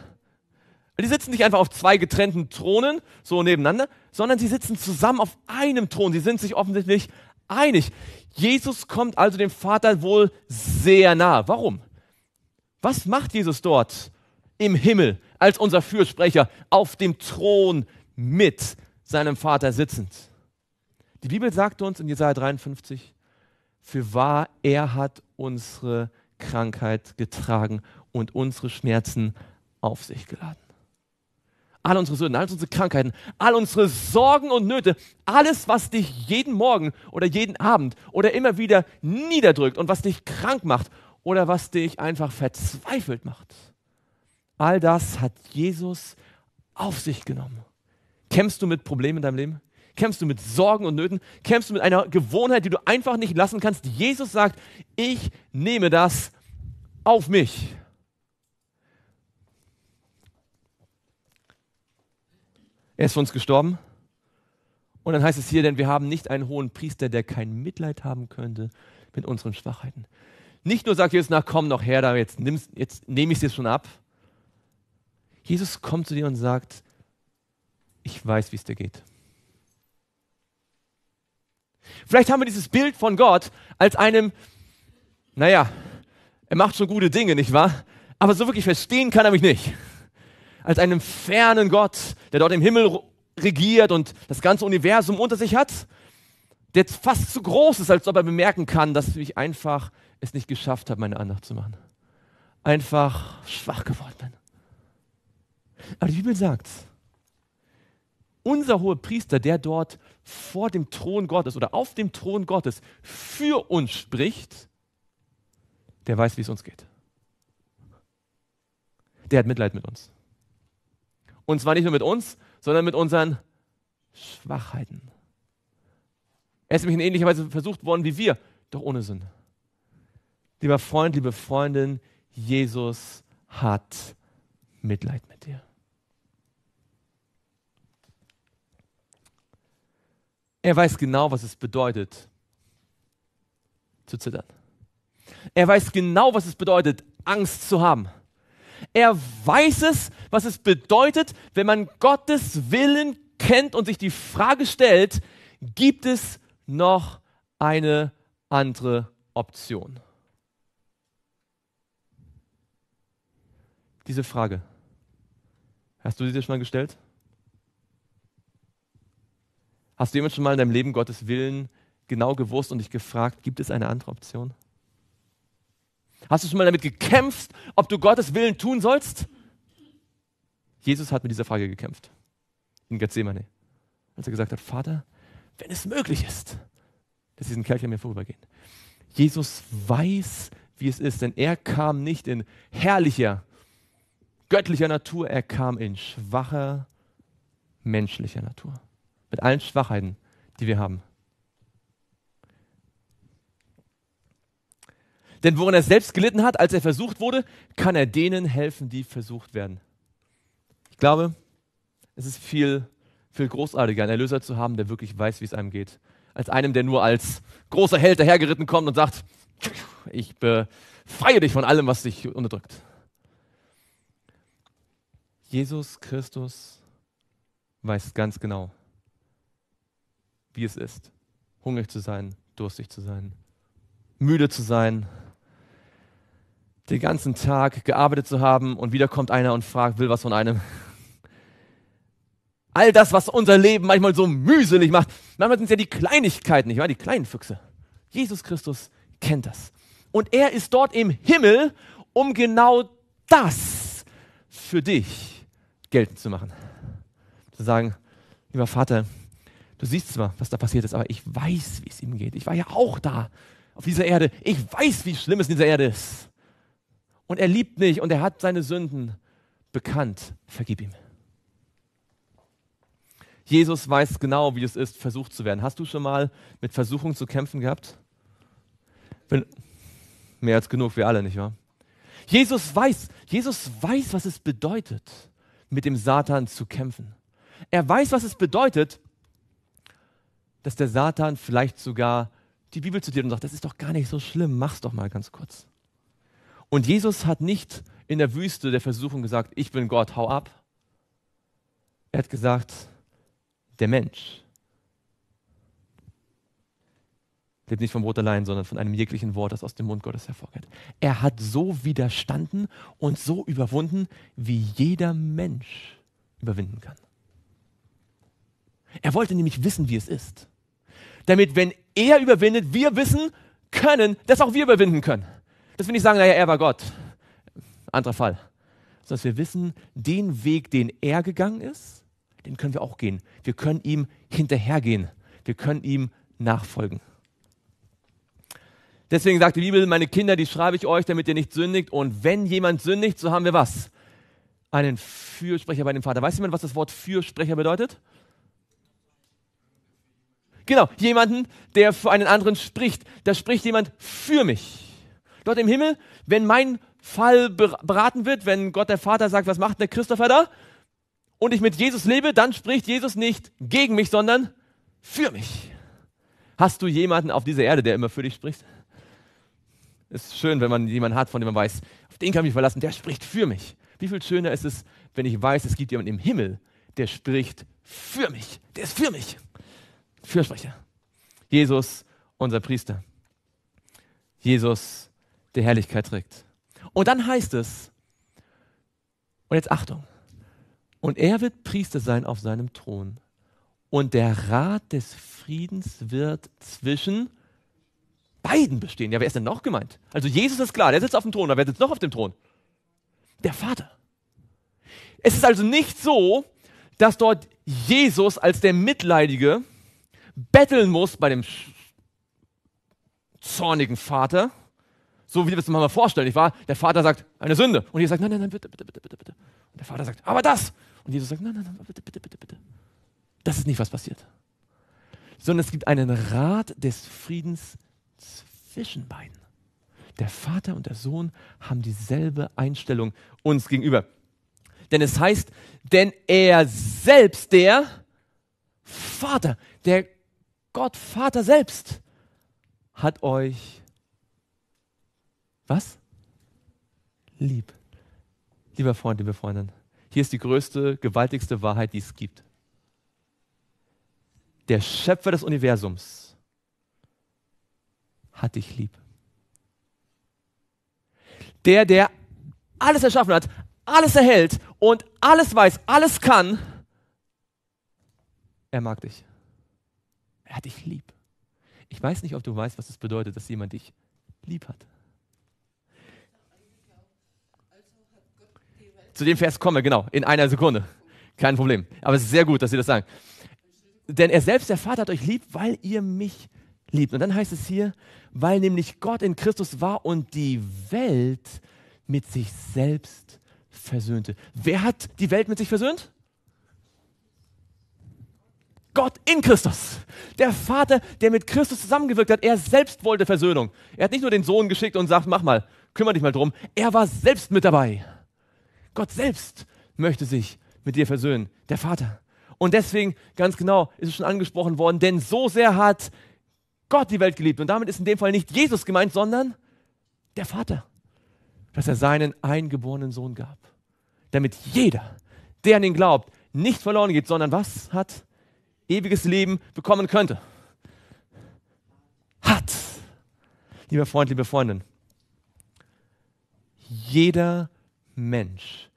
Die sitzen nicht einfach auf zwei getrennten Thronen, so nebeneinander, sondern sie sitzen zusammen auf einem Thron. Sie sind sich offensichtlich einig. Jesus kommt also dem Vater wohl sehr nah. Warum? Was macht Jesus dort im Himmel? als unser Fürsprecher auf dem Thron mit seinem Vater sitzend. Die Bibel sagt uns in Jesaja 53, für wahr, er hat unsere Krankheit getragen und unsere Schmerzen auf sich geladen. All unsere Sünden, all unsere Krankheiten, all unsere Sorgen und Nöte, alles, was dich jeden Morgen oder jeden Abend oder immer wieder niederdrückt und was dich krank macht oder was dich einfach verzweifelt macht. All das hat Jesus auf sich genommen. Kämpfst du mit Problemen in deinem Leben? Kämpfst du mit Sorgen und Nöten? Kämpfst du mit einer Gewohnheit, die du einfach nicht lassen kannst? Jesus sagt, ich nehme das auf mich. Er ist für uns gestorben. Und dann heißt es hier, denn wir haben nicht einen hohen Priester, der kein Mitleid haben könnte mit unseren Schwachheiten. Nicht nur sagt Jesus, na komm noch her, da jetzt, jetzt nehme ich es dir schon ab, Jesus kommt zu dir und sagt, ich weiß, wie es dir geht. Vielleicht haben wir dieses Bild von Gott als einem, naja, er macht schon gute Dinge, nicht wahr? Aber so wirklich verstehen kann er mich nicht. Als einem fernen Gott, der dort im Himmel regiert und das ganze Universum unter sich hat, der fast zu groß ist, als ob er bemerken kann, dass ich einfach es nicht geschafft habe, meine Andacht zu machen. Einfach schwach geworden bin. Aber die Bibel sagt, Unser hoher Priester, der dort vor dem Thron Gottes oder auf dem Thron Gottes für uns spricht, der weiß, wie es uns geht. Der hat Mitleid mit uns. Und zwar nicht nur mit uns, sondern mit unseren Schwachheiten. Er ist nämlich in ähnlicher Weise versucht worden wie wir, doch ohne Sinn. Lieber Freund, liebe Freundin, Jesus hat Mitleid mit dir. Er weiß genau, was es bedeutet, zu zittern. Er weiß genau, was es bedeutet, Angst zu haben. Er weiß es, was es bedeutet, wenn man Gottes Willen kennt und sich die Frage stellt, gibt es noch eine andere Option? Diese Frage, hast du sie dir schon mal gestellt? Hast du jemand schon mal in deinem Leben Gottes Willen genau gewusst und dich gefragt, gibt es eine andere Option? Hast du schon mal damit gekämpft, ob du Gottes Willen tun sollst? Jesus hat mit dieser Frage gekämpft. In Gethsemane. Als er gesagt hat, Vater, wenn es möglich ist, dass diesen Kelch an mir vorübergehen. Jesus weiß, wie es ist, denn er kam nicht in herrlicher, göttlicher Natur, er kam in schwacher, menschlicher Natur mit allen Schwachheiten, die wir haben. Denn woran er selbst gelitten hat, als er versucht wurde, kann er denen helfen, die versucht werden. Ich glaube, es ist viel, viel großartiger, einen Erlöser zu haben, der wirklich weiß, wie es einem geht, als einem, der nur als großer Held dahergeritten kommt und sagt, ich befreie dich von allem, was dich unterdrückt. Jesus Christus weiß ganz genau, wie es ist, hungrig zu sein, durstig zu sein, müde zu sein, den ganzen Tag gearbeitet zu haben und wieder kommt einer und fragt, will was von einem. All das, was unser Leben manchmal so mühselig macht, manchmal sind es ja die Kleinigkeiten, nicht wahr? Die kleinen Füchse. Jesus Christus kennt das. Und er ist dort im Himmel, um genau das für dich geltend zu machen. Zu sagen, lieber Vater, Du siehst zwar, was da passiert ist, aber ich weiß, wie es ihm geht. Ich war ja auch da auf dieser Erde. Ich weiß, wie schlimm es in dieser Erde ist. Und er liebt mich und er hat seine Sünden bekannt. Vergib ihm. Jesus weiß genau, wie es ist, versucht zu werden. Hast du schon mal mit Versuchung zu kämpfen gehabt? Wenn, mehr als genug, wir alle, nicht wahr? Jesus weiß, Jesus weiß, was es bedeutet, mit dem Satan zu kämpfen. Er weiß, was es bedeutet, dass der Satan vielleicht sogar die Bibel zu dir und sagt, das ist doch gar nicht so schlimm, mach's doch mal ganz kurz. Und Jesus hat nicht in der Wüste der Versuchung gesagt, ich bin Gott, hau ab. Er hat gesagt, der Mensch lebt nicht vom Brot allein, sondern von einem jeglichen Wort, das aus dem Mund Gottes hervorgeht. Er hat so widerstanden und so überwunden, wie jeder Mensch überwinden kann. Er wollte nämlich wissen, wie es ist. Damit, wenn er überwindet, wir wissen können, dass auch wir überwinden können. Das will ich sagen, naja, er war Gott. Anderer Fall. Sondern wir wissen, den Weg, den er gegangen ist, den können wir auch gehen. Wir können ihm hinterhergehen. Wir können ihm nachfolgen. Deswegen sagt die Bibel, meine Kinder, die schreibe ich euch, damit ihr nicht sündigt. Und wenn jemand sündigt, so haben wir was? Einen Fürsprecher bei dem Vater. Weiß jemand, was das Wort Fürsprecher bedeutet? Genau, jemanden, der für einen anderen spricht. Da spricht jemand für mich. Dort im Himmel, wenn mein Fall beraten wird, wenn Gott der Vater sagt, was macht der Christopher da? Und ich mit Jesus lebe, dann spricht Jesus nicht gegen mich, sondern für mich. Hast du jemanden auf dieser Erde, der immer für dich spricht? Es Ist schön, wenn man jemanden hat, von dem man weiß, auf den kann ich mich verlassen, der spricht für mich. Wie viel schöner ist es, wenn ich weiß, es gibt jemanden im Himmel, der spricht für mich. Der ist für mich. Fürsprecher. Jesus, unser Priester. Jesus, der Herrlichkeit trägt. Und dann heißt es, und jetzt Achtung, und er wird Priester sein auf seinem Thron. Und der Rat des Friedens wird zwischen beiden bestehen. Ja, wer ist denn noch gemeint? Also Jesus ist klar, der sitzt auf dem Thron, aber wer sitzt noch auf dem Thron? Der Vater. Es ist also nicht so, dass dort Jesus als der Mitleidige betteln muss bei dem zornigen Vater, so wie wir es uns mal vorstellen, nicht wahr? Der Vater sagt, eine Sünde. Und Jesus sagt, nein, nein, nein, bitte, bitte, bitte, bitte, bitte. Und der Vater sagt, aber das. Und Jesus sagt, nein, nein, nein, bitte, bitte, bitte, bitte. Das ist nicht, was passiert. Sondern es gibt einen Rat des Friedens zwischen beiden. Der Vater und der Sohn haben dieselbe Einstellung uns gegenüber. Denn es heißt, denn er selbst, der Vater, der Gott Vater selbst hat euch was? Lieb. Lieber Freund, liebe Freundin, hier ist die größte, gewaltigste Wahrheit, die es gibt. Der Schöpfer des Universums hat dich lieb. Der, der alles erschaffen hat, alles erhält und alles weiß, alles kann, er mag dich. Er hat dich lieb. Ich weiß nicht, ob du weißt, was es das bedeutet, dass jemand dich lieb hat. Zu dem Vers komme, genau, in einer Sekunde. Kein Problem. Aber es ist sehr gut, dass Sie das sagen. Denn er selbst, der Vater, hat euch lieb, weil ihr mich liebt. Und dann heißt es hier, weil nämlich Gott in Christus war und die Welt mit sich selbst versöhnte. Wer hat die Welt mit sich versöhnt? Gott in Christus. Der Vater, der mit Christus zusammengewirkt hat, er selbst wollte Versöhnung. Er hat nicht nur den Sohn geschickt und sagt, mach mal, kümmere dich mal drum. Er war selbst mit dabei. Gott selbst möchte sich mit dir versöhnen, der Vater. Und deswegen, ganz genau, ist es schon angesprochen worden, denn so sehr hat Gott die Welt geliebt. Und damit ist in dem Fall nicht Jesus gemeint, sondern der Vater, dass er seinen eingeborenen Sohn gab, damit jeder, der an ihn glaubt, nicht verloren geht, sondern was hat? ewiges Leben bekommen könnte. Hat. Lieber Freund, liebe Freundin, jeder Mensch,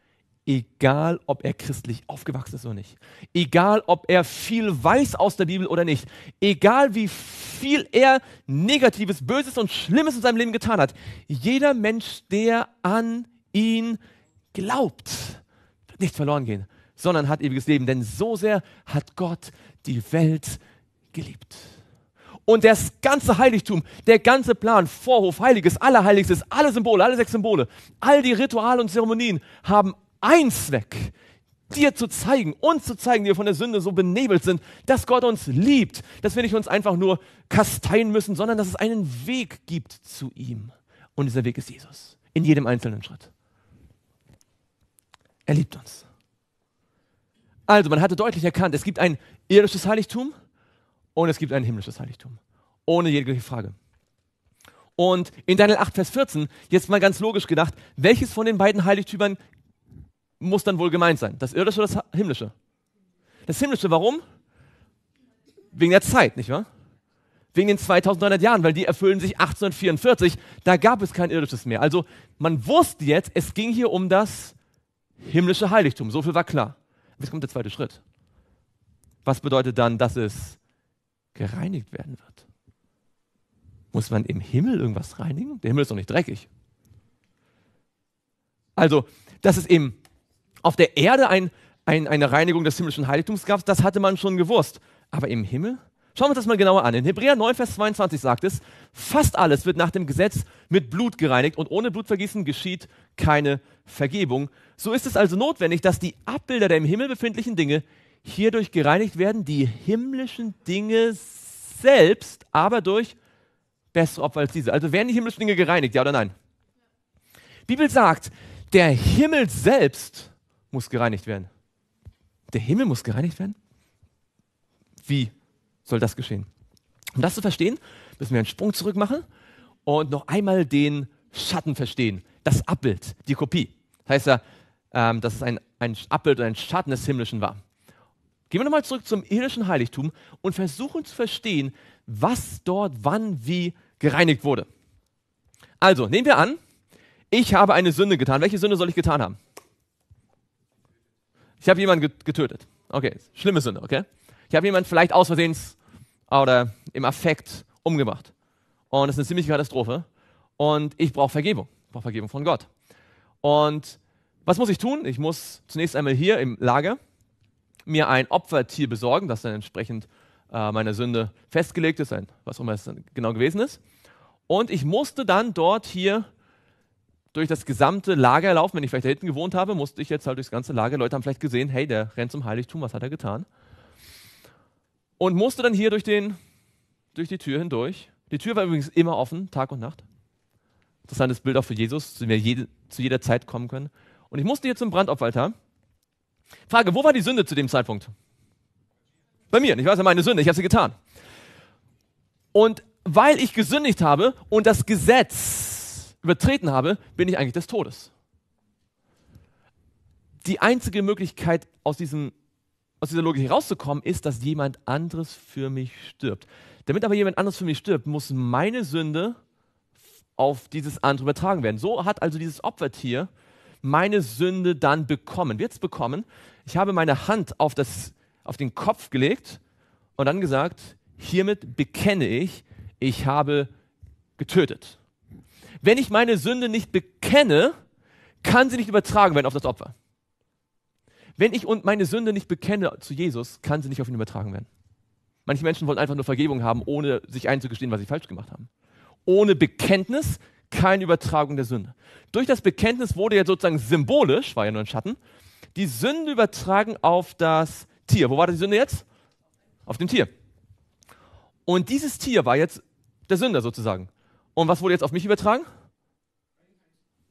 egal ob er christlich aufgewachsen ist oder nicht, egal ob er viel weiß aus der Bibel oder nicht, egal wie viel er Negatives, Böses und Schlimmes in seinem Leben getan hat, jeder Mensch, der an ihn glaubt, wird nicht verloren gehen, sondern hat ewiges Leben. Denn so sehr hat Gott die Welt geliebt. Und das ganze Heiligtum, der ganze Plan, Vorhof, Heiliges, Allerheiligstes, alle Symbole, alle sechs Symbole, all die Rituale und Zeremonien haben einen Zweck, dir zu zeigen, uns zu zeigen, die wir von der Sünde so benebelt sind, dass Gott uns liebt, dass wir nicht uns einfach nur kasteien müssen, sondern dass es einen Weg gibt zu ihm. Und dieser Weg ist Jesus. In jedem einzelnen Schritt. Er liebt uns. Also, man hatte deutlich erkannt, es gibt ein irdisches Heiligtum und es gibt ein himmlisches Heiligtum. Ohne jegliche Frage. Und in Daniel 8, Vers 14, jetzt mal ganz logisch gedacht, welches von den beiden Heiligtümern muss dann wohl gemeint sein? Das irdische oder das himmlische? Das himmlische, warum? Wegen der Zeit, nicht wahr? Wegen den 2900 Jahren, weil die erfüllen sich 1844, da gab es kein irdisches mehr. Also man wusste jetzt, es ging hier um das himmlische Heiligtum, so viel war klar. Jetzt kommt der zweite Schritt. Was bedeutet dann, dass es gereinigt werden wird? Muss man im Himmel irgendwas reinigen? Der Himmel ist doch nicht dreckig. Also, dass es eben auf der Erde ein, ein, eine Reinigung des himmlischen Heiligtums gab, das hatte man schon gewusst. Aber im Himmel? Schauen wir uns das mal genauer an. In Hebräer 9, Vers 22 sagt es, fast alles wird nach dem Gesetz mit Blut gereinigt und ohne Blutvergießen geschieht keine Vergebung. So ist es also notwendig, dass die Abbilder der im Himmel befindlichen Dinge hierdurch gereinigt werden, die himmlischen Dinge selbst, aber durch bessere Opfer als diese. Also werden die himmlischen Dinge gereinigt, ja oder nein? Die Bibel sagt, der Himmel selbst muss gereinigt werden. Der Himmel muss gereinigt werden? Wie? soll das geschehen. Um das zu verstehen, müssen wir einen Sprung zurück machen und noch einmal den Schatten verstehen, das Abbild, die Kopie. Das heißt ja, ähm, dass es ein, ein Abbild oder ein Schatten des Himmlischen war. Gehen wir nochmal zurück zum irdischen Heiligtum und versuchen zu verstehen, was dort wann wie gereinigt wurde. Also, nehmen wir an, ich habe eine Sünde getan. Welche Sünde soll ich getan haben? Ich habe jemanden getötet. Okay, schlimme Sünde, okay? Ich habe jemanden vielleicht aus Versehen oder im Affekt umgebracht. Und das ist eine ziemliche Katastrophe. Und ich brauche Vergebung. Ich brauche Vergebung von Gott. Und was muss ich tun? Ich muss zunächst einmal hier im Lager mir ein Opfertier besorgen, das dann entsprechend äh, meiner Sünde festgelegt ist, ein, was auch immer es genau gewesen ist. Und ich musste dann dort hier durch das gesamte Lager laufen. Wenn ich vielleicht da hinten gewohnt habe, musste ich jetzt halt durchs ganze Lager. Leute haben vielleicht gesehen, hey, der rennt zum Heiligtum, was hat er getan? und musste dann hier durch, den, durch die Tür hindurch. Die Tür war übrigens immer offen, Tag und Nacht. Interessantes Bild auch für Jesus, zu dem wir jede, zu jeder Zeit kommen können. Und ich musste hier zum Brandopfalter. Frage, wo war die Sünde zu dem Zeitpunkt? Bei mir, ich weiß ja meine Sünde, ich habe sie getan. Und weil ich gesündigt habe und das Gesetz übertreten habe, bin ich eigentlich des Todes. Die einzige Möglichkeit, aus diesem aus dieser Logik herauszukommen, ist, dass jemand anderes für mich stirbt. Damit aber jemand anderes für mich stirbt, muss meine Sünde auf dieses andere übertragen werden. So hat also dieses Opfertier meine Sünde dann bekommen. Wird es bekommen? Ich habe meine Hand auf, das, auf den Kopf gelegt und dann gesagt, hiermit bekenne ich, ich habe getötet. Wenn ich meine Sünde nicht bekenne, kann sie nicht übertragen werden auf das Opfer. Wenn ich und meine Sünde nicht bekenne zu Jesus, kann sie nicht auf ihn übertragen werden. Manche Menschen wollen einfach nur Vergebung haben, ohne sich einzugestehen, was sie falsch gemacht haben. Ohne Bekenntnis keine Übertragung der Sünde. Durch das Bekenntnis wurde jetzt sozusagen symbolisch, war ja nur ein Schatten, die Sünde übertragen auf das Tier. Wo war die Sünde jetzt? Auf dem Tier. Und dieses Tier war jetzt der Sünder sozusagen. Und was wurde jetzt auf mich übertragen?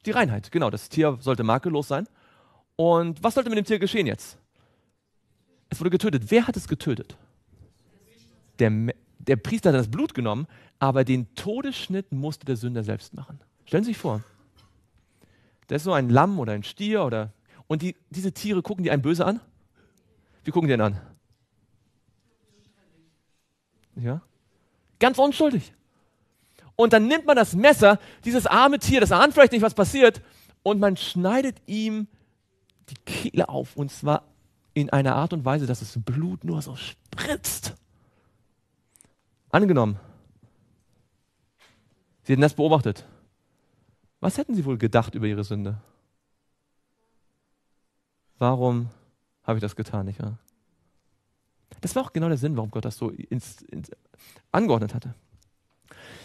Die Reinheit, genau. Das Tier sollte makellos sein. Und was sollte mit dem Tier geschehen jetzt? Es wurde getötet. Wer hat es getötet? Der, der Priester hat das Blut genommen, aber den Todesschnitt musste der Sünder selbst machen. Stellen Sie sich vor, da ist so ein Lamm oder ein Stier oder und die, diese Tiere gucken die einen böse an? Wie gucken die einen an? Ja? Ganz unschuldig. Und dann nimmt man das Messer, dieses arme Tier, das ahnt vielleicht nicht, was passiert, und man schneidet ihm die Kehle auf und zwar in einer Art und Weise, dass das Blut nur so spritzt. Angenommen, Sie hätten das beobachtet. Was hätten Sie wohl gedacht über Ihre Sünde? Warum habe ich das getan, nicht wahr? Das war auch genau der Sinn, warum Gott das so ins, ins, angeordnet hatte.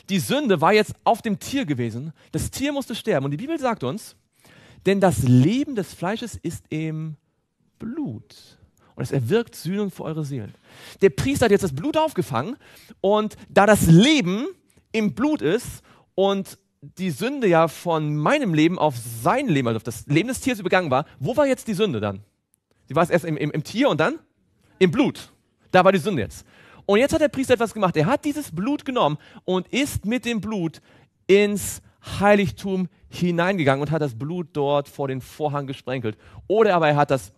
Die Sünde war jetzt auf dem Tier gewesen. Das Tier musste sterben. Und die Bibel sagt uns, denn das Leben des Fleisches ist im Blut. Und es erwirkt Sühnung für eure Seelen. Der Priester hat jetzt das Blut aufgefangen. Und da das Leben im Blut ist und die Sünde ja von meinem Leben auf sein Leben, also auf das Leben des Tieres übergangen war, wo war jetzt die Sünde dann? Sie war es erst im, im, im Tier und dann im Blut. Da war die Sünde jetzt. Und jetzt hat der Priester etwas gemacht. Er hat dieses Blut genommen und ist mit dem Blut ins Heiligtum hineingegangen und hat das Blut dort vor den Vorhang gesprenkelt. Oder aber er hat das,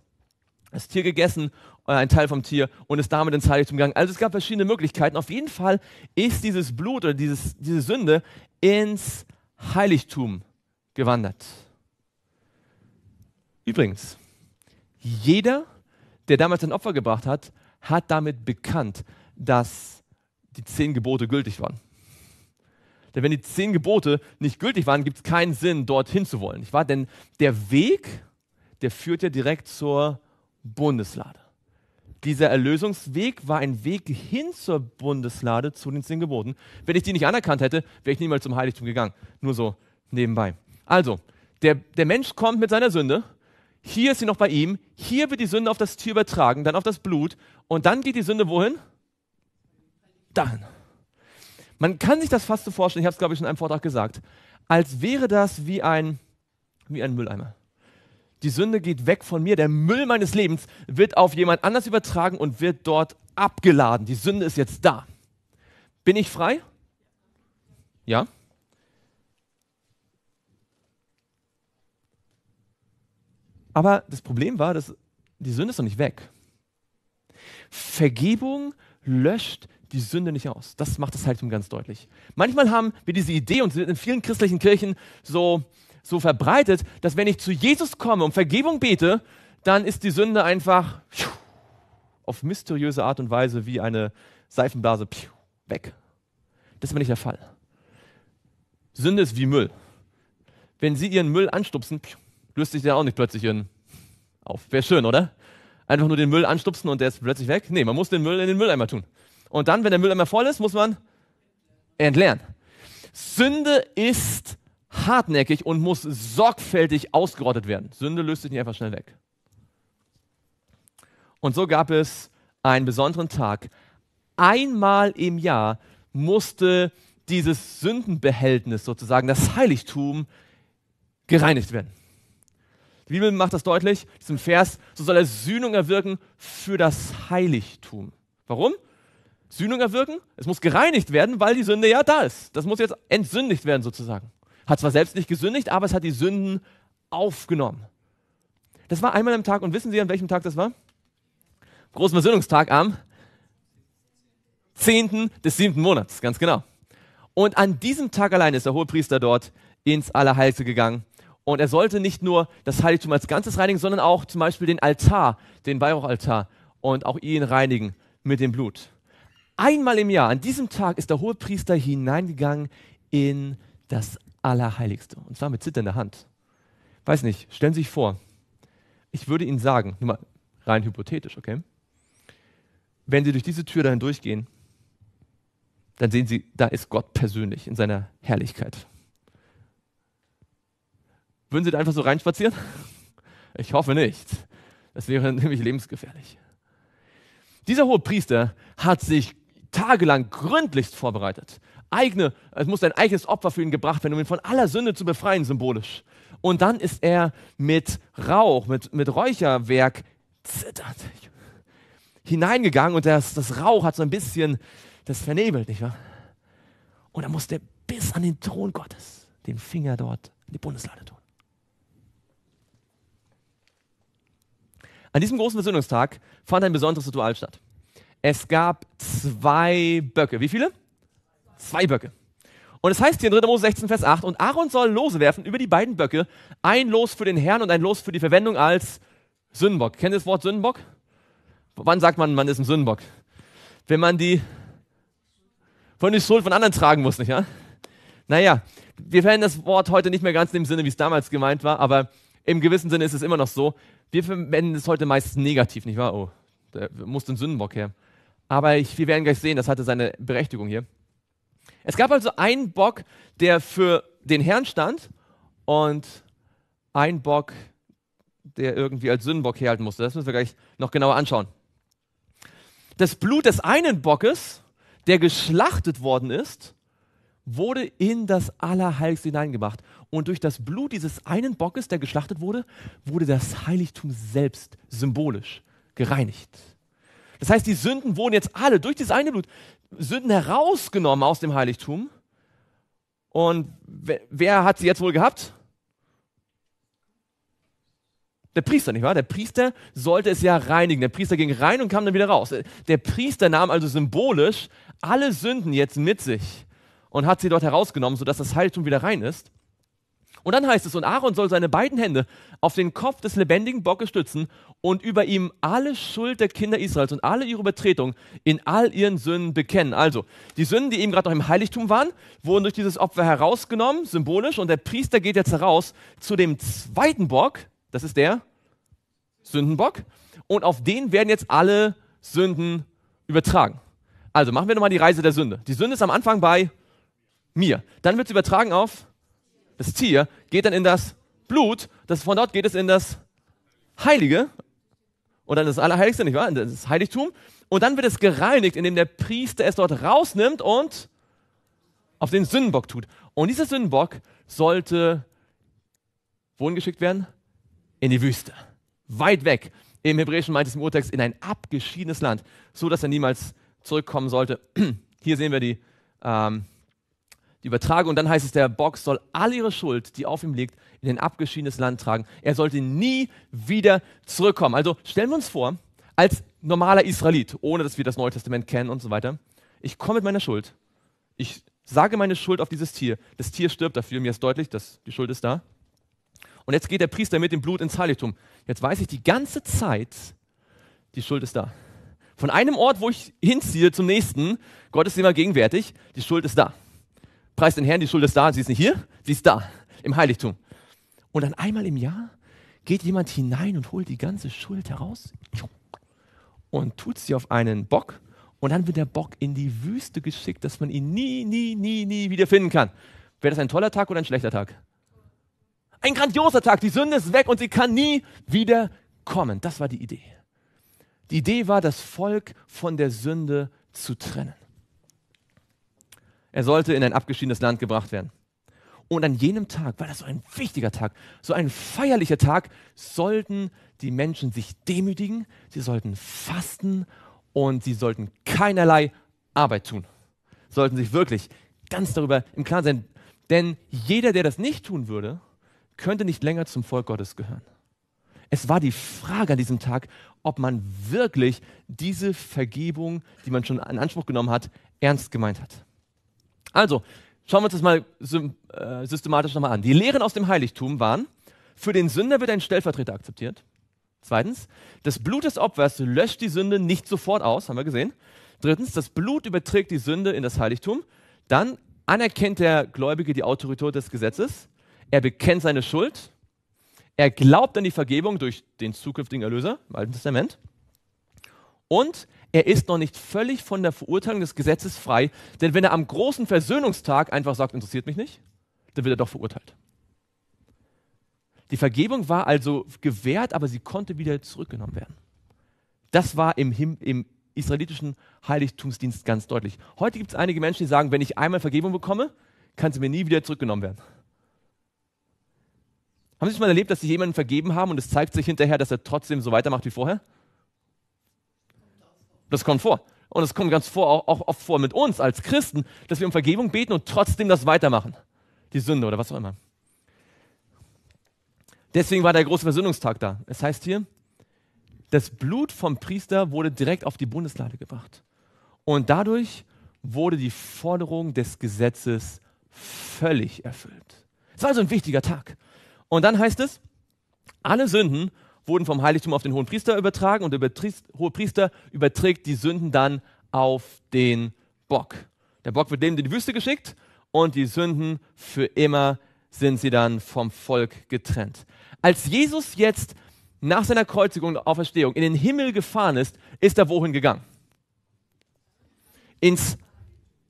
das Tier gegessen, äh, ein Teil vom Tier, und ist damit ins Heiligtum gegangen. Also es gab verschiedene Möglichkeiten. Auf jeden Fall ist dieses Blut oder dieses, diese Sünde ins Heiligtum gewandert. Übrigens, jeder, der damals ein Opfer gebracht hat, hat damit bekannt, dass die zehn Gebote gültig waren. Denn wenn die zehn Gebote nicht gültig waren, gibt es keinen Sinn, dorthin zu wollen. Nicht wahr? Denn der Weg, der führt ja direkt zur Bundeslade. Dieser Erlösungsweg war ein Weg hin zur Bundeslade, zu den zehn Geboten. Wenn ich die nicht anerkannt hätte, wäre ich niemals zum Heiligtum gegangen. Nur so nebenbei. Also, der, der Mensch kommt mit seiner Sünde. Hier ist sie noch bei ihm. Hier wird die Sünde auf das Tier übertragen, dann auf das Blut. Und dann geht die Sünde wohin? Dahin. Man kann sich das fast so vorstellen, ich habe es glaube ich schon in einem Vortrag gesagt, als wäre das wie ein, wie ein Mülleimer. Die Sünde geht weg von mir, der Müll meines Lebens wird auf jemand anders übertragen und wird dort abgeladen. Die Sünde ist jetzt da. Bin ich frei? Ja? Aber das Problem war, dass die Sünde ist noch nicht weg. Vergebung löscht die Sünde nicht aus. Das macht das Heiligtum ganz deutlich. Manchmal haben wir diese Idee und sind in vielen christlichen Kirchen so, so verbreitet, dass wenn ich zu Jesus komme und Vergebung bete, dann ist die Sünde einfach auf mysteriöse Art und Weise wie eine Seifenblase weg. Das ist aber nicht der Fall. Sünde ist wie Müll. Wenn Sie Ihren Müll anstupsen, löst sich der auch nicht plötzlich in auf. Wäre schön, oder? Einfach nur den Müll anstupsen und der ist plötzlich weg? Nee, man muss den Müll in den Mülleimer tun. Und dann, wenn der Müll einmal voll ist, muss man entleeren. Sünde ist hartnäckig und muss sorgfältig ausgerottet werden. Sünde löst sich nicht einfach schnell weg. Und so gab es einen besonderen Tag. Einmal im Jahr musste dieses Sündenbehältnis sozusagen, das Heiligtum, gereinigt werden. Die Bibel macht das deutlich, diesem Vers, so soll er Sühnung erwirken für das Heiligtum. Warum? Sühnung erwirken, es muss gereinigt werden, weil die Sünde ja da ist. Das muss jetzt entsündigt werden sozusagen. Hat zwar selbst nicht gesündigt, aber es hat die Sünden aufgenommen. Das war einmal am Tag und wissen Sie, an welchem Tag das war? Großen Versöhnungstag am 10. des 7. Monats, ganz genau. Und an diesem Tag allein ist der Hohepriester dort ins Allerheilige gegangen. Und er sollte nicht nur das Heiligtum als Ganzes reinigen, sondern auch zum Beispiel den Altar, den Weihrauchaltar und auch ihn reinigen mit dem Blut. Einmal im Jahr, an diesem Tag, ist der Hohepriester hineingegangen in das Allerheiligste. Und zwar mit zitternder Hand. Weiß nicht, stellen Sie sich vor, ich würde Ihnen sagen, nur mal rein hypothetisch, okay? Wenn Sie durch diese Tür dann durchgehen, dann sehen Sie, da ist Gott persönlich in seiner Herrlichkeit. Würden Sie da einfach so reinspazieren? Ich hoffe nicht. Das wäre nämlich lebensgefährlich. Dieser hohe Priester hat sich tagelang gründlichst vorbereitet. Eigene, es muss ein eigenes Opfer für ihn gebracht werden, um ihn von aller Sünde zu befreien, symbolisch. Und dann ist er mit Rauch, mit, mit Räucherwerk zitternd hineingegangen und das, das Rauch hat so ein bisschen das vernebelt, nicht wahr? Und er musste er bis an den Thron Gottes den Finger dort in die Bundeslade tun. An diesem großen Versöhnungstag fand ein besonderes Ritual statt es gab zwei Böcke. Wie viele? Zwei Böcke. Und es heißt hier in 3. Mose 16, Vers 8, und Aaron soll Lose werfen über die beiden Böcke, ein Los für den Herrn und ein Los für die Verwendung als Sündenbock. Kennt ihr das Wort Sündenbock? Wann sagt man, man ist ein Sündenbock? Wenn man die von die Schuld von anderen tragen muss, nicht wahr? Ja? Naja, wir verwenden das Wort heute nicht mehr ganz in dem Sinne, wie es damals gemeint war, aber im gewissen Sinne ist es immer noch so. Wir verwenden es heute meist negativ, nicht wahr? Oh, da muss ein Sündenbock her. Aber ich, wir werden gleich sehen, das hatte seine Berechtigung hier. Es gab also einen Bock, der für den Herrn stand und einen Bock, der irgendwie als Sündenbock herhalten musste. Das müssen wir gleich noch genauer anschauen. Das Blut des einen Bockes, der geschlachtet worden ist, wurde in das Allerheiligste hineingemacht. Und durch das Blut dieses einen Bockes, der geschlachtet wurde, wurde das Heiligtum selbst symbolisch gereinigt. Das heißt, die Sünden wurden jetzt alle durch dieses eine Blut, Sünden herausgenommen aus dem Heiligtum. Und wer hat sie jetzt wohl gehabt? Der Priester, nicht wahr? Der Priester sollte es ja reinigen. Der Priester ging rein und kam dann wieder raus. Der Priester nahm also symbolisch alle Sünden jetzt mit sich und hat sie dort herausgenommen, sodass das Heiligtum wieder rein ist. Und dann heißt es, und Aaron soll seine beiden Hände auf den Kopf des lebendigen Bockes stützen und über ihm alle Schuld der Kinder Israels und alle ihre Übertretung in all ihren Sünden bekennen. Also, die Sünden, die eben gerade noch im Heiligtum waren, wurden durch dieses Opfer herausgenommen, symbolisch, und der Priester geht jetzt heraus zu dem zweiten Bock, das ist der Sündenbock, und auf den werden jetzt alle Sünden übertragen. Also, machen wir nochmal die Reise der Sünde. Die Sünde ist am Anfang bei mir. Dann wird sie übertragen auf das Tier, geht dann in das Blut, das, von dort geht es in das Heilige und dann das Allerheiligste, nicht wahr? Das Heiligtum. Und dann wird es gereinigt, indem der Priester es dort rausnimmt und auf den Sündenbock tut. Und dieser Sündenbock sollte wohin geschickt werden? In die Wüste. Weit weg. Im Hebräischen meint es im Urtext in ein abgeschiedenes Land, so dass er niemals zurückkommen sollte. Hier sehen wir die ähm, die Übertragung. Und dann heißt es, der Bock soll all ihre Schuld, die auf ihm liegt, in ein abgeschiedenes Land tragen. Er sollte nie wieder zurückkommen. Also stellen wir uns vor, als normaler Israelit, ohne dass wir das Neue Testament kennen und so weiter, ich komme mit meiner Schuld. Ich sage meine Schuld auf dieses Tier. Das Tier stirbt dafür. Mir ist deutlich, dass die Schuld ist da. Und jetzt geht der Priester mit dem Blut ins Heiligtum. Jetzt weiß ich die ganze Zeit, die Schuld ist da. Von einem Ort, wo ich hinziehe, zum nächsten, Gott ist immer gegenwärtig, die Schuld ist da preist den Herrn, die Schuld ist da, sie ist nicht hier, sie ist da, im Heiligtum. Und dann einmal im Jahr geht jemand hinein und holt die ganze Schuld heraus und tut sie auf einen Bock und dann wird der Bock in die Wüste geschickt, dass man ihn nie, nie, nie, nie wiederfinden kann. Wäre das ein toller Tag oder ein schlechter Tag? Ein grandioser Tag. Die Sünde ist weg und sie kann nie wieder kommen. Das war die Idee. Die Idee war, das Volk von der Sünde zu trennen. Er sollte in ein abgeschiedenes Land gebracht werden. Und an jenem Tag, weil das so ein wichtiger Tag, so ein feierlicher Tag, sollten die Menschen sich demütigen, sie sollten fasten und sie sollten keinerlei Arbeit tun. Sollten sich wirklich ganz darüber im Klaren sein. Denn jeder, der das nicht tun würde, könnte nicht länger zum Volk Gottes gehören. Es war die Frage an diesem Tag, ob man wirklich diese Vergebung, die man schon in Anspruch genommen hat, ernst gemeint hat. Also, schauen wir uns das mal äh, systematisch nochmal an. Die Lehren aus dem Heiligtum waren, für den Sünder wird ein Stellvertreter akzeptiert. Zweitens, das Blut des Opfers löscht die Sünde nicht sofort aus, haben wir gesehen. Drittens, das Blut überträgt die Sünde in das Heiligtum. Dann anerkennt der Gläubige die Autorität des Gesetzes. Er bekennt seine Schuld. Er glaubt an die Vergebung durch den zukünftigen Erlöser im Alten Testament. Und er ist noch nicht völlig von der Verurteilung des Gesetzes frei, denn wenn er am großen Versöhnungstag einfach sagt, interessiert mich nicht, dann wird er doch verurteilt. Die Vergebung war also gewährt, aber sie konnte wieder zurückgenommen werden. Das war im, Him im israelitischen Heiligtumsdienst ganz deutlich. Heute gibt es einige Menschen, die sagen, wenn ich einmal Vergebung bekomme, kann sie mir nie wieder zurückgenommen werden. Haben Sie schon mal erlebt, dass Sie jemanden vergeben haben und es zeigt sich hinterher, dass er trotzdem so weitermacht wie vorher? Das kommt vor. Und es kommt ganz vor, auch, auch oft vor mit uns als Christen, dass wir um Vergebung beten und trotzdem das weitermachen. Die Sünde oder was auch immer. Deswegen war der große Versöhnungstag da. Es heißt hier, das Blut vom Priester wurde direkt auf die Bundeslade gebracht. Und dadurch wurde die Forderung des Gesetzes völlig erfüllt. Es war also ein wichtiger Tag. Und dann heißt es, alle Sünden wurden vom Heiligtum auf den hohen Priester übertragen und der hohe Priester überträgt die Sünden dann auf den Bock. Der Bock wird dem in die Wüste geschickt und die Sünden für immer sind sie dann vom Volk getrennt. Als Jesus jetzt nach seiner Kreuzigung und Auferstehung in den Himmel gefahren ist, ist er wohin gegangen? Ins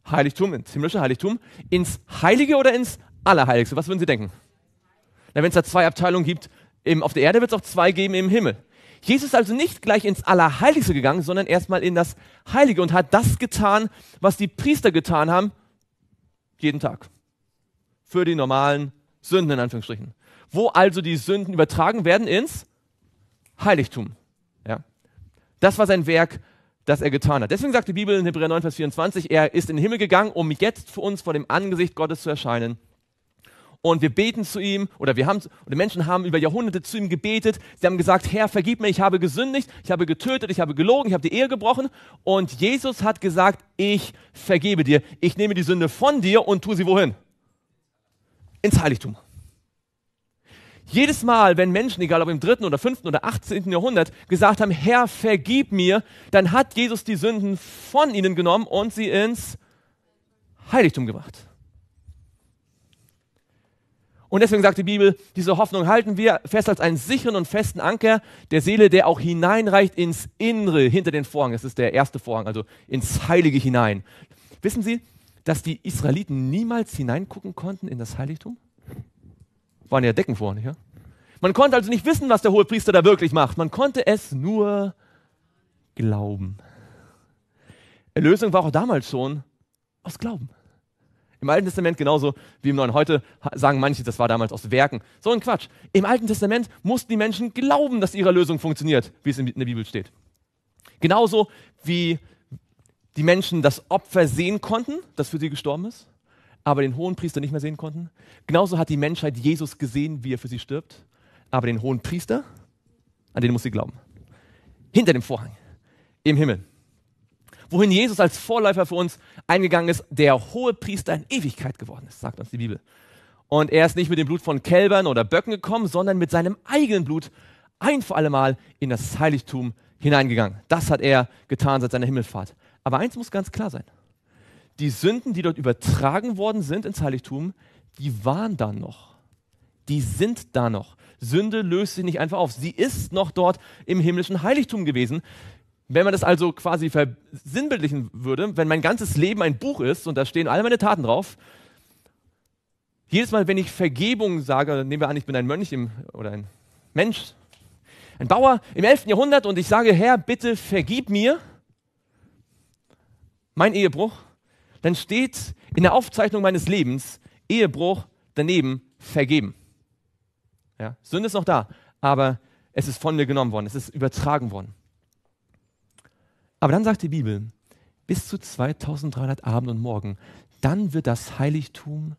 Heiligtum, ins himmlische Heiligtum, ins Heilige oder ins Allerheiligste? Was würden Sie denken? wenn es da zwei Abteilungen gibt, im, auf der Erde wird es auch zwei geben im Himmel. Jesus ist also nicht gleich ins Allerheiligste gegangen, sondern erstmal in das Heilige und hat das getan, was die Priester getan haben, jeden Tag. Für die normalen Sünden in Anführungsstrichen. Wo also die Sünden übertragen werden ins Heiligtum. Ja. Das war sein Werk, das er getan hat. Deswegen sagt die Bibel in Hebräer 9, Vers 24, er ist in den Himmel gegangen, um jetzt für uns vor dem Angesicht Gottes zu erscheinen und wir beten zu ihm oder wir haben, oder Menschen haben über Jahrhunderte zu ihm gebetet. Sie haben gesagt, Herr, vergib mir, ich habe gesündigt, ich habe getötet, ich habe gelogen, ich habe die Ehe gebrochen. Und Jesus hat gesagt, ich vergebe dir, ich nehme die Sünde von dir und tue sie wohin? Ins Heiligtum. Jedes Mal, wenn Menschen, egal ob im dritten oder fünften oder achtzehnten Jahrhundert, gesagt haben, Herr, vergib mir, dann hat Jesus die Sünden von ihnen genommen und sie ins Heiligtum gebracht. Und deswegen sagt die Bibel, diese Hoffnung halten wir fest als einen sicheren und festen Anker der Seele, der auch hineinreicht ins Innere, hinter den Vorhang. Das ist der erste Vorhang, also ins Heilige hinein. Wissen Sie, dass die Israeliten niemals hineingucken konnten in das Heiligtum? Waren ja Decken vorne, ja? Man konnte also nicht wissen, was der hohe Priester da wirklich macht. Man konnte es nur glauben. Erlösung war auch damals schon aus Glauben. Im Alten Testament genauso wie im Neuen. Heute sagen manche, das war damals aus Werken. So ein Quatsch. Im Alten Testament mussten die Menschen glauben, dass ihre Lösung funktioniert, wie es in der Bibel steht. Genauso wie die Menschen das Opfer sehen konnten, das für sie gestorben ist, aber den hohen Priester nicht mehr sehen konnten. Genauso hat die Menschheit Jesus gesehen, wie er für sie stirbt, aber den hohen Priester, an den muss sie glauben. Hinter dem Vorhang, im Himmel wohin Jesus als Vorläufer für uns eingegangen ist, der hohe Priester in Ewigkeit geworden ist, sagt uns die Bibel. Und er ist nicht mit dem Blut von Kälbern oder Böcken gekommen, sondern mit seinem eigenen Blut ein für alle Mal in das Heiligtum hineingegangen. Das hat er getan seit seiner Himmelfahrt. Aber eins muss ganz klar sein. Die Sünden, die dort übertragen worden sind ins Heiligtum, die waren da noch. Die sind da noch. Sünde löst sich nicht einfach auf. Sie ist noch dort im himmlischen Heiligtum gewesen. Wenn man das also quasi versinnbildlichen würde, wenn mein ganzes Leben ein Buch ist und da stehen alle meine Taten drauf, jedes Mal, wenn ich Vergebung sage, nehmen wir an, ich bin ein Mönch im, oder ein Mensch, ein Bauer im 11. Jahrhundert und ich sage, Herr, bitte vergib mir mein Ehebruch, dann steht in der Aufzeichnung meines Lebens Ehebruch daneben vergeben. Ja, Sünde ist noch da, aber es ist von mir genommen worden, es ist übertragen worden. Aber dann sagt die Bibel, bis zu 2300 Abend und Morgen, dann wird das Heiligtum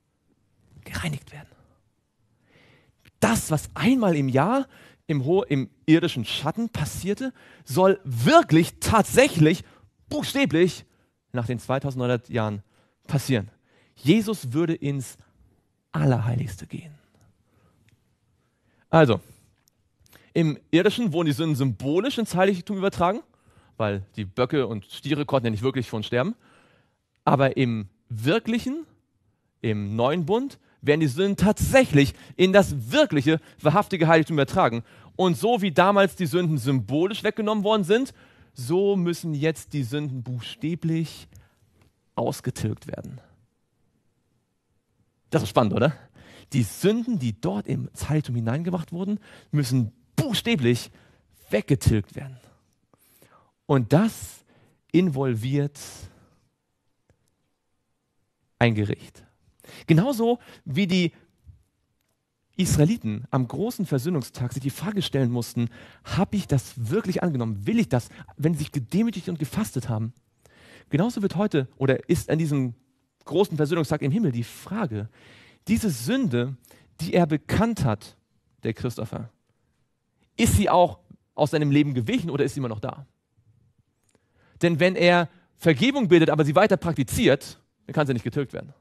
gereinigt werden. Das, was einmal im Jahr im, im irdischen Schatten passierte, soll wirklich tatsächlich, buchstäblich, nach den 2900 Jahren passieren. Jesus würde ins Allerheiligste gehen. Also, im irdischen wurden die Sünden symbolisch ins Heiligtum übertragen weil die Böcke und Stiere konnten ja nicht wirklich schon sterben. Aber im wirklichen, im neuen Bund, werden die Sünden tatsächlich in das wirkliche, wahrhaftige Heiligtum übertragen. Und so wie damals die Sünden symbolisch weggenommen worden sind, so müssen jetzt die Sünden buchstäblich ausgetilgt werden. Das ist spannend, oder? Die Sünden, die dort im Heiligtum hineingebracht wurden, müssen buchstäblich weggetilgt werden. Und das involviert ein Gericht. Genauso wie die Israeliten am großen Versöhnungstag sich die Frage stellen mussten, habe ich das wirklich angenommen? Will ich das, wenn sie sich gedemütigt und gefastet haben? Genauso wird heute oder ist an diesem großen Versöhnungstag im Himmel die Frage, diese Sünde, die er bekannt hat, der Christopher, ist sie auch aus seinem Leben gewichen oder ist sie immer noch da? Denn wenn er Vergebung bildet, aber sie weiter praktiziert, dann kann sie nicht getötet werden.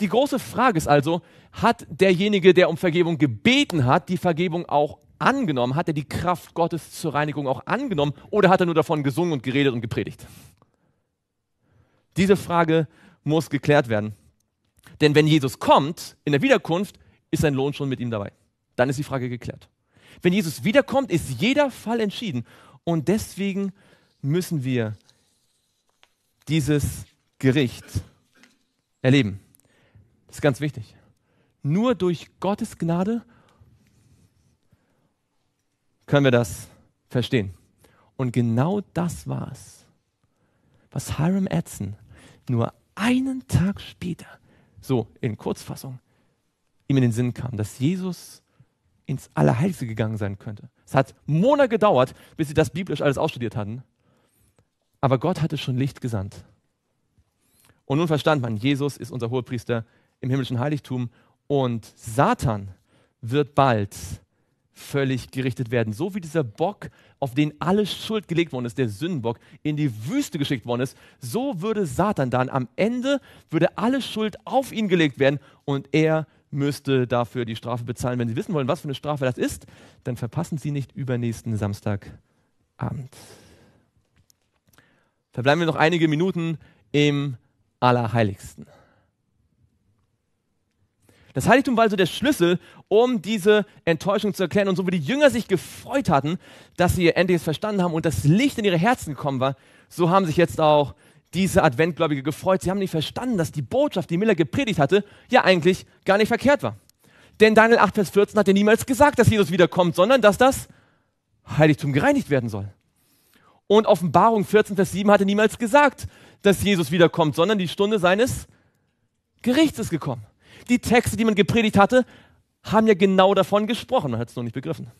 Die große Frage ist also, hat derjenige, der um Vergebung gebeten hat, die Vergebung auch angenommen? Hat er die Kraft Gottes zur Reinigung auch angenommen oder hat er nur davon gesungen und geredet und gepredigt? Diese Frage muss geklärt werden. Denn wenn Jesus kommt in der Wiederkunft, ist sein Lohn schon mit ihm dabei. Dann ist die Frage geklärt. Wenn Jesus wiederkommt, ist jeder Fall entschieden. Und deswegen müssen wir dieses Gericht erleben. Das ist ganz wichtig. Nur durch Gottes Gnade können wir das verstehen. Und genau das war es, was Hiram Edson nur einen Tag später, so in Kurzfassung, ihm in den Sinn kam, dass Jesus ins Allerheiligste gegangen sein könnte. Es hat Monate gedauert, bis sie das biblisch alles ausstudiert hatten. Aber Gott hatte schon Licht gesandt. Und nun verstand man, Jesus ist unser Hohepriester im himmlischen Heiligtum und Satan wird bald völlig gerichtet werden. So wie dieser Bock, auf den alle Schuld gelegt worden ist, der Sündenbock, in die Wüste geschickt worden ist, so würde Satan dann am Ende, würde alle Schuld auf ihn gelegt werden und er müsste dafür die Strafe bezahlen. Wenn Sie wissen wollen, was für eine Strafe das ist, dann verpassen Sie nicht übernächsten Samstagabend. Da bleiben wir noch einige Minuten im Allerheiligsten. Das Heiligtum war also der Schlüssel, um diese Enttäuschung zu erklären. Und so wie die Jünger sich gefreut hatten, dass sie ihr endliches verstanden haben und das Licht in ihre Herzen gekommen war, so haben sich jetzt auch diese Adventgläubige gefreut. Sie haben nicht verstanden, dass die Botschaft, die Miller gepredigt hatte, ja eigentlich gar nicht verkehrt war. Denn Daniel 8, Vers 14 hat ja niemals gesagt, dass Jesus wiederkommt, sondern dass das Heiligtum gereinigt werden soll. Und Offenbarung 14, Vers 7 hatte niemals gesagt, dass Jesus wiederkommt, sondern die Stunde seines Gerichts ist gekommen. Die Texte, die man gepredigt hatte, haben ja genau davon gesprochen. Man hat es noch nicht begriffen.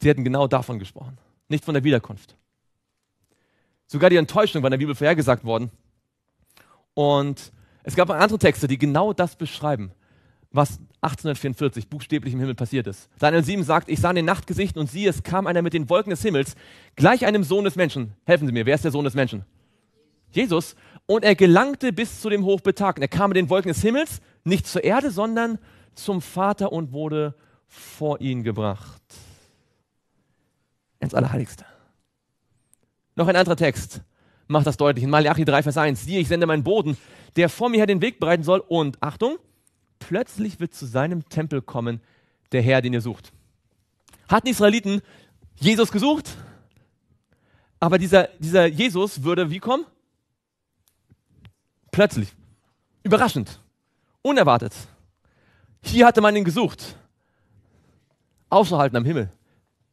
Sie hätten genau davon gesprochen, nicht von der Wiederkunft. Sogar die Enttäuschung war in der Bibel vorhergesagt worden. Und es gab andere Texte, die genau das beschreiben was 1844 buchstäblich im Himmel passiert ist. Daniel 7 sagt, ich sah in den Nachtgesichten und siehe, es kam einer mit den Wolken des Himmels, gleich einem Sohn des Menschen. Helfen Sie mir, wer ist der Sohn des Menschen? Jesus. Und er gelangte bis zu dem Hochbetagten. Er kam mit den Wolken des Himmels, nicht zur Erde, sondern zum Vater und wurde vor ihn gebracht. Ins Allerheiligste. Noch ein anderer Text macht das deutlich. In Malachi 3, Vers 1. Siehe, ich sende meinen Boden, der vor mir her den Weg bereiten soll. Und Achtung, plötzlich wird zu seinem Tempel kommen der Herr, den ihr sucht. Hatten die Israeliten Jesus gesucht? Aber dieser, dieser Jesus würde wie kommen? Plötzlich. Überraschend. Unerwartet. Hier hatte man ihn gesucht. Ausgehalten am Himmel.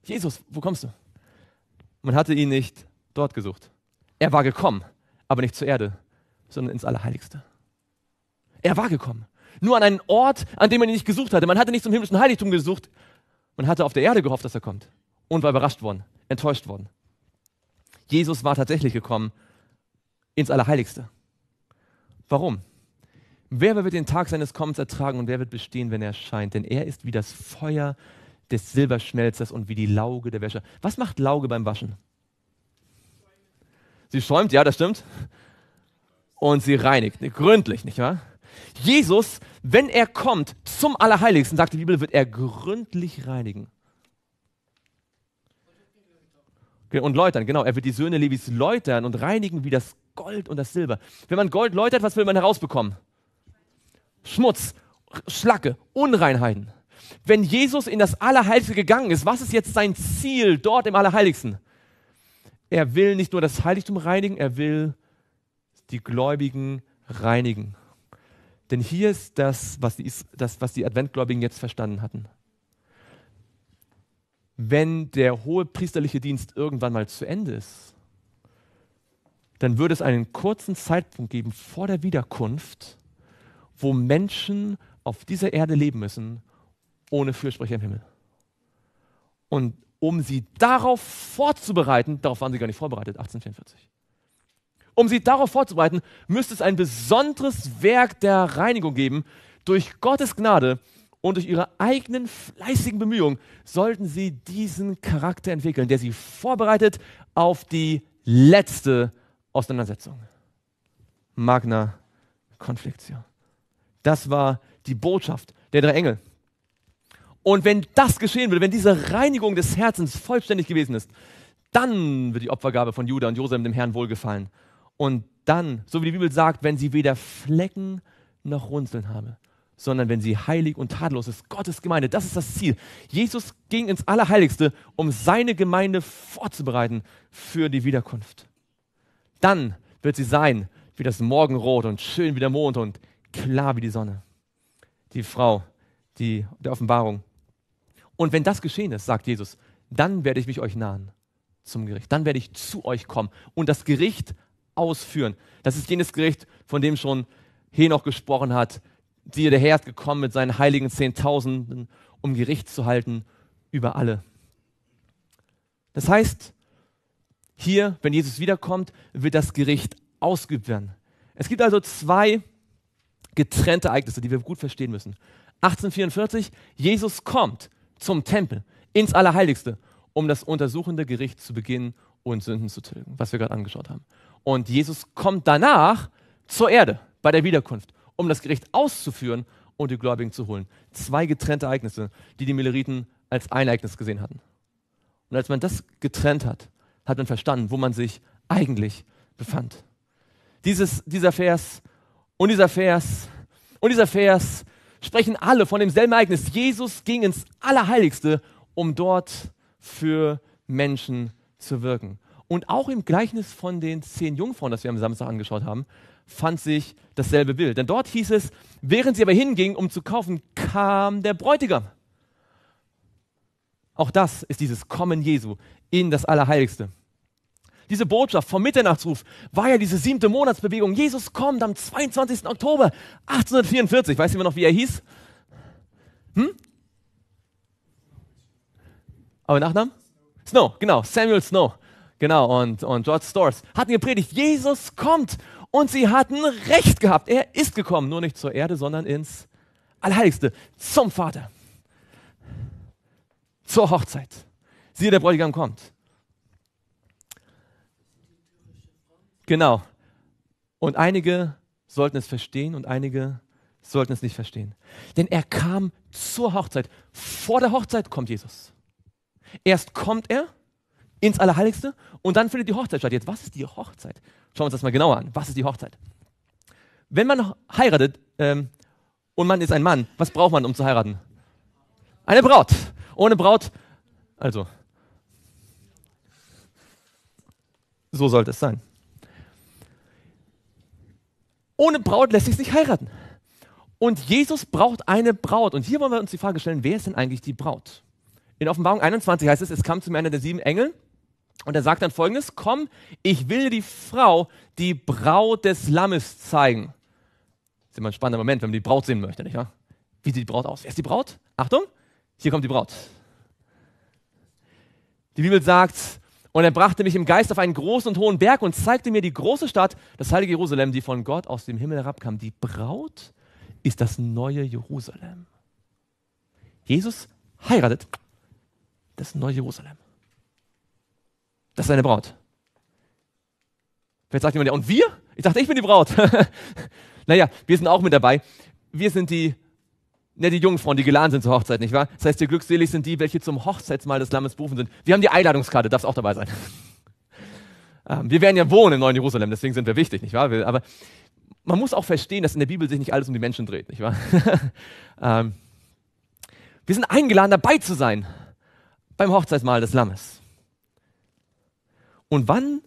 Jesus, wo kommst du? Man hatte ihn nicht dort gesucht. Er war gekommen, aber nicht zur Erde, sondern ins Allerheiligste. Er war gekommen, nur an einen Ort, an dem man ihn nicht gesucht hatte. Man hatte nicht zum himmlischen Heiligtum gesucht. Man hatte auf der Erde gehofft, dass er kommt. Und war überrascht worden, enttäuscht worden. Jesus war tatsächlich gekommen ins Allerheiligste. Warum? Wer wird den Tag seines Kommens ertragen und wer wird bestehen, wenn er erscheint? Denn er ist wie das Feuer des Silberschmelzers und wie die Lauge der Wäsche. Was macht Lauge beim Waschen? Sie schäumt, ja, das stimmt. Und sie reinigt, gründlich, nicht wahr? Jesus, wenn er kommt zum Allerheiligsten, sagt die Bibel, wird er gründlich reinigen. Und läutern, genau. Er wird die Söhne Levis läutern und reinigen wie das Gold und das Silber. Wenn man Gold läutert, was will man herausbekommen? Schmutz, Schlacke, Unreinheiten. Wenn Jesus in das Allerheiligste gegangen ist, was ist jetzt sein Ziel dort im Allerheiligsten? Er will nicht nur das Heiligtum reinigen, er will die Gläubigen reinigen. Denn hier ist das, was die, das, was die Adventgläubigen jetzt verstanden hatten. Wenn der hohe priesterliche Dienst irgendwann mal zu Ende ist, dann würde es einen kurzen Zeitpunkt geben vor der Wiederkunft, wo Menschen auf dieser Erde leben müssen, ohne Fürsprecher im Himmel. Und um sie darauf vorzubereiten, darauf waren sie gar nicht vorbereitet, 1844. Um sie darauf vorzubereiten, müsste es ein besonderes Werk der Reinigung geben. Durch Gottes Gnade und durch ihre eigenen fleißigen Bemühungen sollten sie diesen Charakter entwickeln, der sie vorbereitet auf die letzte Auseinandersetzung. Magna Konfliktio. Das war die Botschaft der drei Engel. Und wenn das geschehen würde, wenn diese Reinigung des Herzens vollständig gewesen ist, dann wird die Opfergabe von Judah und Josef dem Herrn wohlgefallen. Und dann, so wie die Bibel sagt, wenn sie weder Flecken noch Runzeln habe, sondern wenn sie heilig und tadellos ist. Gottes Gemeinde, das ist das Ziel. Jesus ging ins Allerheiligste, um seine Gemeinde vorzubereiten für die Wiederkunft. Dann wird sie sein wie das Morgenrot und schön wie der Mond und klar wie die Sonne. Die Frau die, der Offenbarung. Und wenn das geschehen ist, sagt Jesus, dann werde ich mich euch nahen zum Gericht. Dann werde ich zu euch kommen. Und das Gericht ausführen. Das ist jenes Gericht, von dem schon Henoch gesprochen hat. Siehe, der Herr ist gekommen mit seinen heiligen Zehntausenden, um Gericht zu halten über alle. Das heißt, hier, wenn Jesus wiederkommt, wird das Gericht ausgeübt werden. Es gibt also zwei getrennte Ereignisse, die wir gut verstehen müssen. 1844, Jesus kommt zum Tempel, ins Allerheiligste, um das untersuchende Gericht zu beginnen und Sünden zu tilgen, was wir gerade angeschaut haben. Und Jesus kommt danach zur Erde bei der Wiederkunft, um das Gericht auszuführen und die Gläubigen zu holen. Zwei getrennte Ereignisse, die die Milleriten als ein Ereignis gesehen hatten. Und als man das getrennt hat, hat man verstanden, wo man sich eigentlich befand. Dieses, dieser Vers und dieser Vers und dieser Vers sprechen alle von demselben Ereignis. Jesus ging ins Allerheiligste, um dort für Menschen zu wirken. Und auch im Gleichnis von den zehn Jungfrauen, das wir am Samstag angeschaut haben, fand sich dasselbe Bild. Denn dort hieß es, während sie aber hingingen, um zu kaufen, kam der Bräutigam. Auch das ist dieses Kommen Jesu in das Allerheiligste. Diese Botschaft vom Mitternachtsruf war ja diese siebte Monatsbewegung. Jesus kommt am 22. Oktober 1844. Weiß jemand noch, wie er hieß? Hm? Aber Nachnamen? Snow, genau, Samuel Snow. Genau, und, und George Storrs hatten gepredigt, Jesus kommt. Und sie hatten recht gehabt. Er ist gekommen, nur nicht zur Erde, sondern ins Allerheiligste, zum Vater, zur Hochzeit. Siehe, der Bräutigam kommt. Genau. Und einige sollten es verstehen und einige sollten es nicht verstehen. Denn er kam zur Hochzeit. Vor der Hochzeit kommt Jesus. Erst kommt er ins Allerheiligste und dann findet die Hochzeit statt. Jetzt, was ist die Hochzeit? Schauen wir uns das mal genauer an. Was ist die Hochzeit? Wenn man heiratet ähm, und man ist ein Mann, was braucht man, um zu heiraten? Eine Braut. Ohne Braut, also, so sollte es sein. Ohne Braut lässt sich nicht heiraten. Und Jesus braucht eine Braut. Und hier wollen wir uns die Frage stellen, wer ist denn eigentlich die Braut? In Offenbarung 21 heißt es, es kam zu mir einer der sieben Engel und er sagt dann folgendes, komm, ich will dir die Frau, die Braut des Lammes zeigen. Das ist immer ein spannender Moment, wenn man die Braut sehen möchte, nicht wahr? Wie sieht die Braut aus? Wer ist die Braut? Achtung, hier kommt die Braut. Die Bibel sagt, und er brachte mich im Geist auf einen großen und hohen Berg und zeigte mir die große Stadt, das heilige Jerusalem, die von Gott aus dem Himmel herabkam. Die Braut ist das neue Jerusalem. Jesus heiratet das neue Jerusalem. Das ist deine Braut. Vielleicht sagt jemand, ja, und wir? Ich dachte, ich bin die Braut. naja, wir sind auch mit dabei. Wir sind die, ne, die Jungfrauen, die geladen sind zur Hochzeit, nicht wahr? Das heißt, die glückselig sind die, welche zum Hochzeitsmahl des Lammes berufen sind. Wir haben die Einladungskarte, darfst auch dabei sein. Ähm, wir werden ja wohnen im neuen Jerusalem, deswegen sind wir wichtig, nicht wahr? Aber man muss auch verstehen, dass in der Bibel sich nicht alles um die Menschen dreht, nicht wahr? Ähm, wir sind eingeladen, dabei zu sein beim Hochzeitsmahl des Lammes. Und wann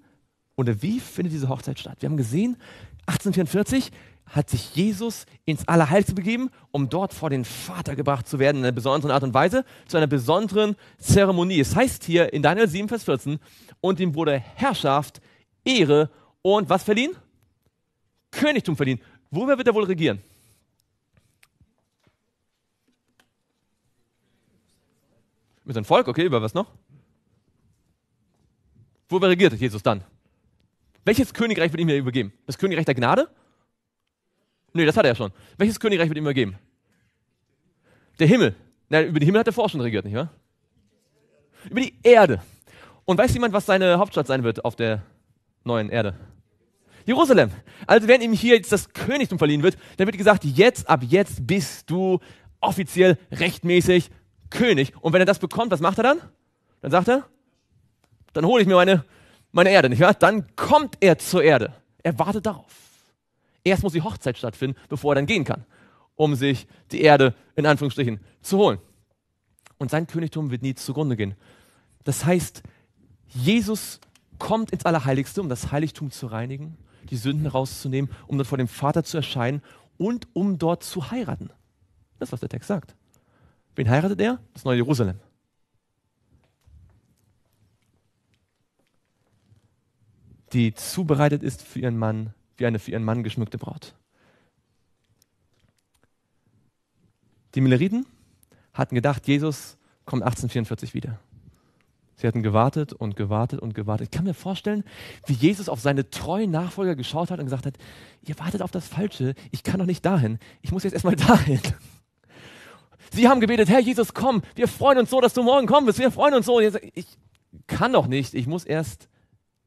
oder wie findet diese Hochzeit statt? Wir haben gesehen, 1844 hat sich Jesus ins Allerheiligste begeben, um dort vor den Vater gebracht zu werden, in einer besonderen Art und Weise, zu einer besonderen Zeremonie. Es heißt hier in Daniel 7, Vers 14, und ihm wurde Herrschaft, Ehre und was verliehen? Königtum verliehen. Worüber wird er wohl regieren? Mit seinem Volk, okay, über was noch? Worüber regiert Jesus dann? Welches Königreich wird ihm übergeben? Das Königreich der Gnade? Nö, das hat er ja schon. Welches Königreich wird ihm übergeben? Der Himmel. Na, über den Himmel hat er vorher schon regiert, nicht wahr? Über die Erde. Und weiß jemand, was seine Hauptstadt sein wird auf der neuen Erde? Jerusalem. Also wenn ihm hier jetzt das Königtum verliehen wird, dann wird gesagt, jetzt, ab jetzt bist du offiziell rechtmäßig König. Und wenn er das bekommt, was macht er dann? Dann sagt er, dann hole ich mir meine, meine Erde, nicht wahr? Dann kommt er zur Erde. Er wartet darauf. Erst muss die Hochzeit stattfinden, bevor er dann gehen kann, um sich die Erde in Anführungsstrichen zu holen. Und sein Königtum wird nie zugrunde gehen. Das heißt, Jesus kommt ins Allerheiligste, um das Heiligtum zu reinigen, die Sünden rauszunehmen, um dort vor dem Vater zu erscheinen und um dort zu heiraten. Das, ist, was der Text sagt. Wen heiratet er? Das neue Jerusalem. die zubereitet ist für ihren Mann, wie eine für ihren Mann geschmückte Braut. Die Milleriten hatten gedacht, Jesus kommt 1844 wieder. Sie hatten gewartet und gewartet und gewartet. Ich kann mir vorstellen, wie Jesus auf seine treuen Nachfolger geschaut hat und gesagt hat, ihr wartet auf das Falsche, ich kann doch nicht dahin, ich muss jetzt erstmal dahin. Sie haben gebetet, Herr Jesus, komm, wir freuen uns so, dass du morgen kommen wirst, wir freuen uns so. Ich kann doch nicht, ich muss erst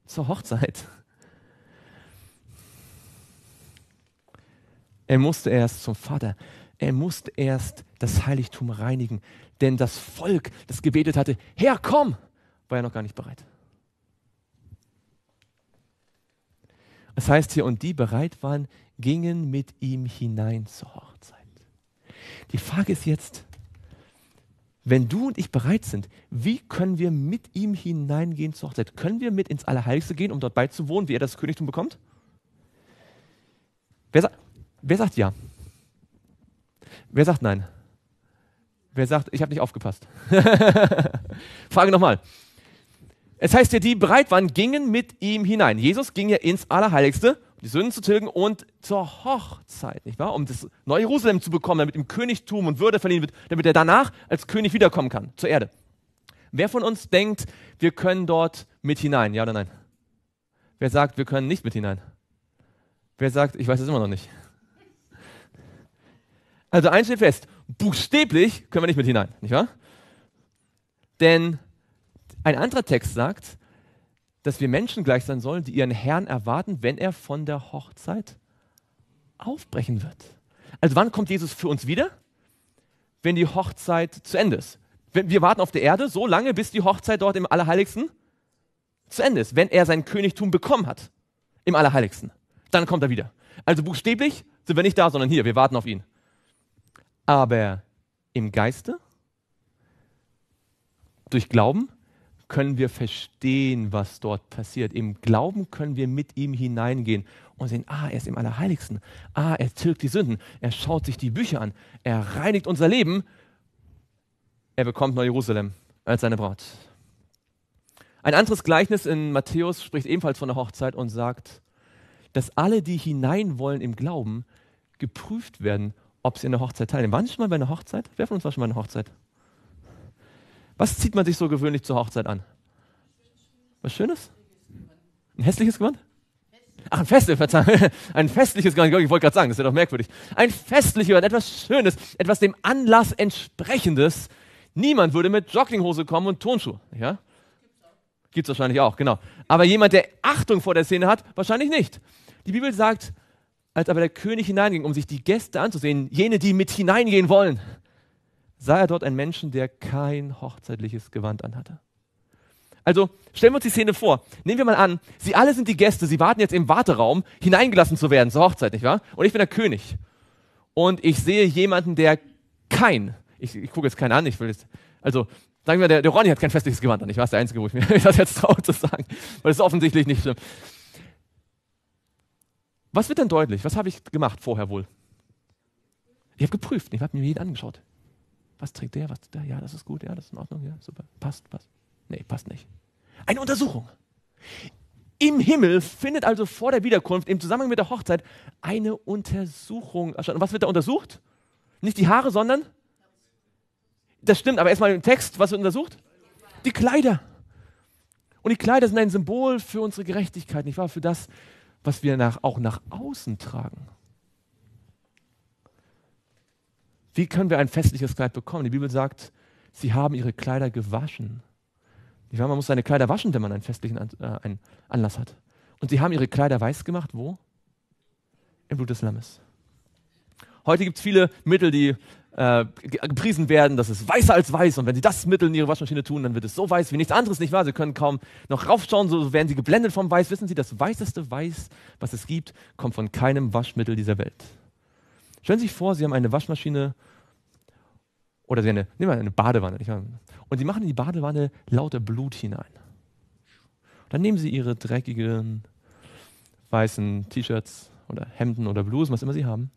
zur Hochzeit. Er musste erst zum Vater. Er musste erst das Heiligtum reinigen. Denn das Volk, das gebetet hatte, Herr, komm, war ja noch gar nicht bereit. Es das heißt hier, und die bereit waren, gingen mit ihm hinein zur Hochzeit. Die Frage ist jetzt, wenn du und ich bereit sind, wie können wir mit ihm hineingehen zur Hochzeit? Können wir mit ins Allerheiligste gehen, um dort beizuwohnen, wie er das Königtum bekommt? Wer, sa wer sagt ja? Wer sagt nein? Wer sagt, ich habe nicht aufgepasst? Frage nochmal. Es heißt ja, die bereit waren, gingen mit ihm hinein. Jesus ging ja ins Allerheiligste die Sünden zu tilgen und zur Hochzeit, nicht wahr? Um das neue Jerusalem zu bekommen, damit ihm Königtum und Würde verliehen wird, damit er danach als König wiederkommen kann zur Erde. Wer von uns denkt, wir können dort mit hinein, ja oder nein? Wer sagt, wir können nicht mit hinein? Wer sagt, ich weiß es immer noch nicht? Also eins steht fest, buchstäblich können wir nicht mit hinein, nicht wahr? Denn ein anderer Text sagt, dass wir Menschen gleich sein sollen, die ihren Herrn erwarten, wenn er von der Hochzeit aufbrechen wird. Also wann kommt Jesus für uns wieder? Wenn die Hochzeit zu Ende ist. Wir warten auf der Erde so lange, bis die Hochzeit dort im Allerheiligsten zu Ende ist. Wenn er sein Königtum bekommen hat, im Allerheiligsten, dann kommt er wieder. Also buchstäblich sind wir nicht da, sondern hier, wir warten auf ihn. Aber im Geiste, durch Glauben, können wir verstehen, was dort passiert. Im Glauben können wir mit ihm hineingehen und sehen, ah, er ist im Allerheiligsten. Ah, er tilgt die Sünden. Er schaut sich die Bücher an. Er reinigt unser Leben. Er bekommt Neu-Jerusalem als seine Braut. Ein anderes Gleichnis in Matthäus spricht ebenfalls von der Hochzeit und sagt, dass alle, die hinein wollen im Glauben, geprüft werden, ob sie in der Hochzeit teilnehmen. Waren Sie schon mal bei einer Hochzeit? Wer von uns war schon mal bei einer Hochzeit? Was zieht man sich so gewöhnlich zur Hochzeit an? Was Schönes? Ein hässliches Gewand? Ach, ein festes, Verzeihung. Ein festliches Gewand. Ich wollte gerade sagen, das wäre doch merkwürdig. Ein festliches Gewand, etwas Schönes, etwas dem Anlass entsprechendes. Niemand würde mit Jogginghose kommen und Turnschuhe. Ja? Gibt es wahrscheinlich auch, genau. Aber jemand, der Achtung vor der Szene hat, wahrscheinlich nicht. Die Bibel sagt, als aber der König hineinging, um sich die Gäste anzusehen, jene, die mit hineingehen wollen, sah er dort einen Menschen, der kein hochzeitliches Gewand anhatte. Also stellen wir uns die Szene vor. Nehmen wir mal an, Sie alle sind die Gäste, Sie warten jetzt im Warteraum, hineingelassen zu werden zur Hochzeit, nicht wahr? Und ich bin der König. Und ich sehe jemanden, der kein, ich, ich gucke jetzt keinen an, ich will jetzt, also sagen wir, der, der Ronny hat kein festliches Gewand an, ich war der Einzige, wo ich mir das jetzt traue zu sagen, weil das ist offensichtlich nicht schlimm. Was wird denn deutlich? Was habe ich gemacht vorher wohl? Ich habe geprüft, ich habe mir jeden angeschaut. Was trinkt der? Was trinkt der? Ja, das ist gut, ja, das ist in Ordnung, ja, super. Passt, passt. Nee, passt nicht. Eine Untersuchung. Im Himmel findet also vor der Wiederkunft im Zusammenhang mit der Hochzeit eine Untersuchung Und was wird da untersucht? Nicht die Haare, sondern das stimmt, aber erstmal im Text, was wird untersucht? Die Kleider. Und die Kleider sind ein Symbol für unsere Gerechtigkeit, nicht wahr? Für das, was wir nach, auch nach außen tragen. Wie können wir ein festliches Kleid bekommen? Die Bibel sagt, sie haben ihre Kleider gewaschen. Ich meine, Man muss seine Kleider waschen, wenn man einen festlichen An äh, einen Anlass hat. Und sie haben ihre Kleider weiß gemacht, wo? Im Blut des Lammes. Heute gibt es viele Mittel, die äh, gepriesen werden, das ist weißer als weiß. Und wenn sie das Mittel in ihre Waschmaschine tun, dann wird es so weiß wie nichts anderes, nicht wahr? Sie können kaum noch raufschauen, so werden sie geblendet vom Weiß. Wissen Sie, das weißeste Weiß, was es gibt, kommt von keinem Waschmittel dieser Welt. Stellen Sie sich vor, Sie haben eine Waschmaschine oder Sie haben eine, nehmen wir eine Badewanne. Und Sie machen in die Badewanne lauter Blut hinein. Dann nehmen Sie Ihre dreckigen weißen T-Shirts oder Hemden oder Blusen, was immer Sie haben,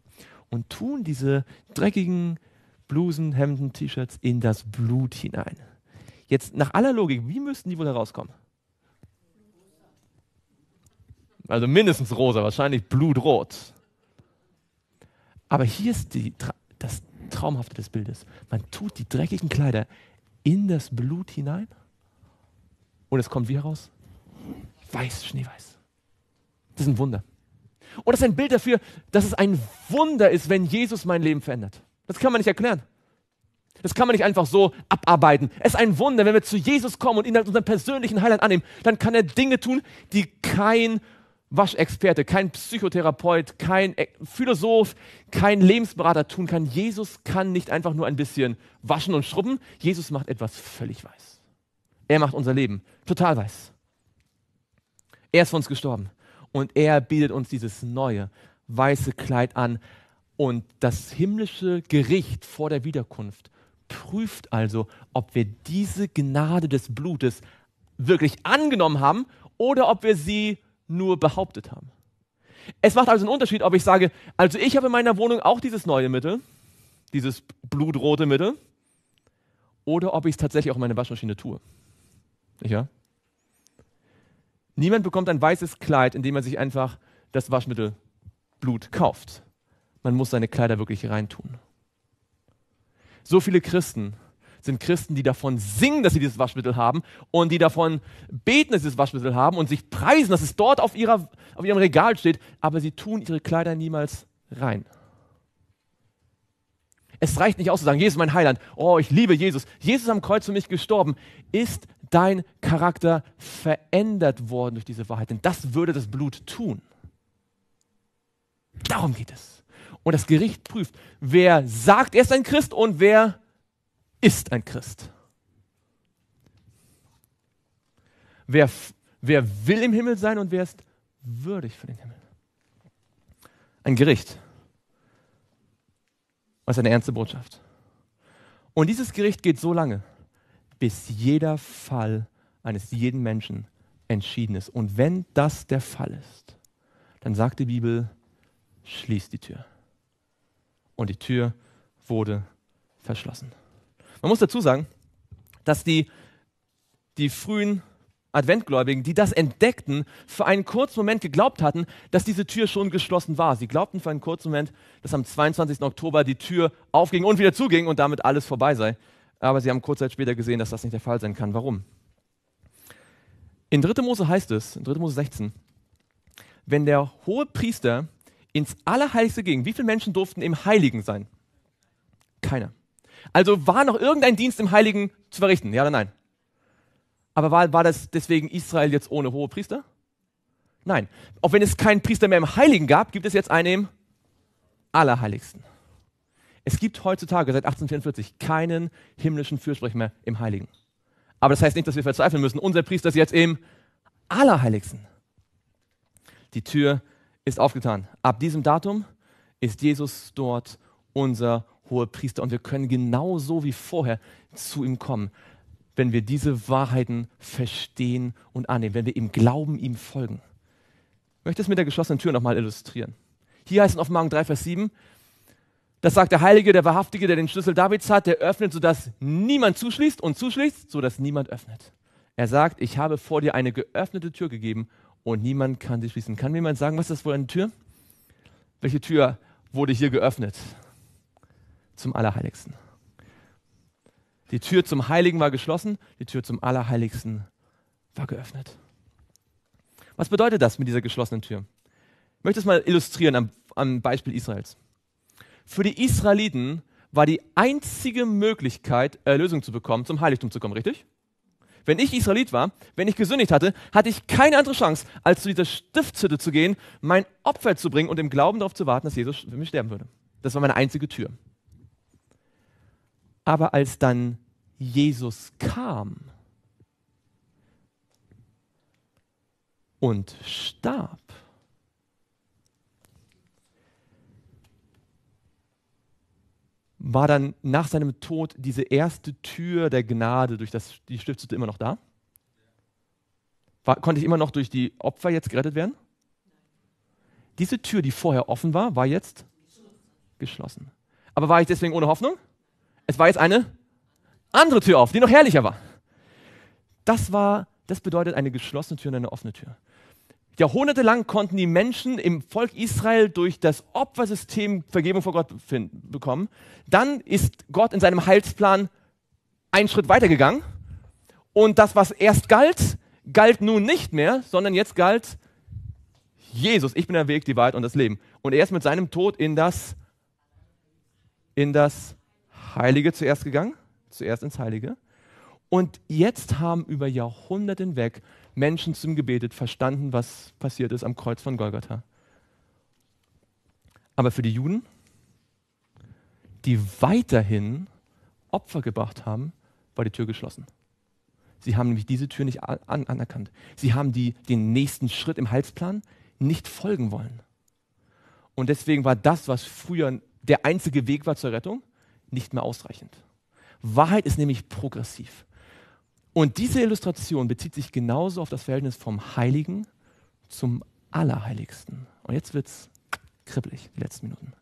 und tun diese dreckigen Blusen, Hemden, T-Shirts in das Blut hinein. Jetzt nach aller Logik, wie müssten die wohl herauskommen? Also mindestens rosa, wahrscheinlich blutrot. Aber hier ist die, das Traumhafte des Bildes. Man tut die dreckigen Kleider in das Blut hinein und es kommt wie heraus? Weiß, schneeweiß. Das ist ein Wunder. Und das ist ein Bild dafür, dass es ein Wunder ist, wenn Jesus mein Leben verändert. Das kann man nicht erklären. Das kann man nicht einfach so abarbeiten. Es ist ein Wunder, wenn wir zu Jesus kommen und ihn als unseren persönlichen Heiland annehmen, dann kann er Dinge tun, die kein Waschexperte, kein Psychotherapeut, kein e- Philosoph, kein Lebensberater tun kann. Jesus kann nicht einfach nur ein bisschen waschen und schrubben. Jesus macht etwas völlig weiß. Er macht unser Leben total weiß. Er ist für uns gestorben und er bietet uns dieses neue weiße Kleid an. Und das himmlische Gericht vor der Wiederkunft prüft also, ob wir diese Gnade des Blutes wirklich angenommen haben oder ob wir sie nur behauptet haben. Es macht also einen Unterschied, ob ich sage, also ich habe in meiner Wohnung auch dieses neue Mittel, dieses blutrote Mittel, oder ob ich es tatsächlich auch in meine Waschmaschine tue. Ja? Niemand bekommt ein weißes Kleid, indem er sich einfach das Waschmittel Blut kauft. Man muss seine Kleider wirklich reintun. So viele Christen sind Christen, die davon singen, dass sie dieses Waschmittel haben und die davon beten, dass sie dieses Waschmittel haben und sich preisen, dass es dort auf, ihrer, auf ihrem Regal steht, aber sie tun ihre Kleider niemals rein. Es reicht nicht aus zu sagen, Jesus mein Heiland, oh, ich liebe Jesus, Jesus am Kreuz für mich gestorben. Ist dein Charakter verändert worden durch diese Wahrheit? Denn das würde das Blut tun. Darum geht es. Und das Gericht prüft, wer sagt, er ist ein Christ und wer ist ein Christ. Wer, wer will im Himmel sein und wer ist würdig für den Himmel? Ein Gericht. Was eine ernste Botschaft. Und dieses Gericht geht so lange, bis jeder Fall eines jeden Menschen entschieden ist. Und wenn das der Fall ist, dann sagt die Bibel, schließt die Tür. Und die Tür wurde verschlossen. Man muss dazu sagen, dass die, die frühen Adventgläubigen, die das entdeckten, für einen kurzen Moment geglaubt hatten, dass diese Tür schon geschlossen war. Sie glaubten für einen kurzen Moment, dass am 22. Oktober die Tür aufging und wieder zuging und damit alles vorbei sei. Aber sie haben kurz Zeit später gesehen, dass das nicht der Fall sein kann. Warum? In 3. Mose heißt es, in 3. Mose 16, wenn der hohe Priester ins Allerheiligste ging, wie viele Menschen durften im Heiligen sein? Keiner. Also war noch irgendein Dienst im Heiligen zu verrichten, ja oder nein? Aber war, war das deswegen Israel jetzt ohne hohe Priester? Nein. Auch wenn es keinen Priester mehr im Heiligen gab, gibt es jetzt einen im Allerheiligsten. Es gibt heutzutage seit 1844 keinen himmlischen Fürsprecher mehr im Heiligen. Aber das heißt nicht, dass wir verzweifeln müssen. Unser Priester ist jetzt im Allerheiligsten. Die Tür ist aufgetan. Ab diesem Datum ist Jesus dort unser hohe Priester und wir können genauso wie vorher zu ihm kommen, wenn wir diese Wahrheiten verstehen und annehmen, wenn wir ihm glauben, ihm folgen. Ich möchte es mit der geschlossenen Tür nochmal illustrieren. Hier heißt es in Offenbarung 3, Vers 7, das sagt der Heilige, der Wahrhaftige, der den Schlüssel Davids hat, der öffnet, sodass niemand zuschließt und zuschließt, sodass niemand öffnet. Er sagt, ich habe vor dir eine geöffnete Tür gegeben und niemand kann sie schließen. Kann mir jemand sagen, was ist das für eine Tür? Welche Tür wurde hier geöffnet? zum Allerheiligsten. Die Tür zum Heiligen war geschlossen, die Tür zum Allerheiligsten war geöffnet. Was bedeutet das mit dieser geschlossenen Tür? Ich möchte es mal illustrieren am, am Beispiel Israels. Für die Israeliten war die einzige Möglichkeit, Erlösung zu bekommen, zum Heiligtum zu kommen, richtig? Wenn ich Israelit war, wenn ich gesündigt hatte, hatte ich keine andere Chance, als zu dieser Stiftshütte zu gehen, mein Opfer zu bringen und im Glauben darauf zu warten, dass Jesus für mich sterben würde. Das war meine einzige Tür. Aber als dann Jesus kam und starb, war dann nach seinem Tod diese erste Tür der Gnade durch das, die Stiftung immer noch da? War, konnte ich immer noch durch die Opfer jetzt gerettet werden? Diese Tür, die vorher offen war, war jetzt geschlossen. Aber war ich deswegen ohne Hoffnung? es war jetzt eine andere Tür auf, die noch herrlicher war. Das war, das bedeutet eine geschlossene Tür und eine offene Tür. Jahrhundertelang konnten die Menschen im Volk Israel durch das Opfersystem Vergebung vor Gott finden, bekommen. Dann ist Gott in seinem Heilsplan einen Schritt weitergegangen. Und das, was erst galt, galt nun nicht mehr, sondern jetzt galt Jesus. Ich bin der Weg, die Wahrheit und das Leben. Und er ist mit seinem Tod in das, in das Heilige zuerst gegangen, zuerst ins Heilige. Und jetzt haben über Jahrhunderte hinweg Menschen zum Gebetet verstanden, was passiert ist am Kreuz von Golgatha. Aber für die Juden, die weiterhin Opfer gebracht haben, war die Tür geschlossen. Sie haben nämlich diese Tür nicht an anerkannt. Sie haben die, den nächsten Schritt im Heilsplan nicht folgen wollen. Und deswegen war das, was früher der einzige Weg war zur Rettung, nicht mehr ausreichend. Wahrheit ist nämlich progressiv. Und diese Illustration bezieht sich genauso auf das Verhältnis vom Heiligen zum Allerheiligsten. Und jetzt wird es kribbelig, die letzten Minuten.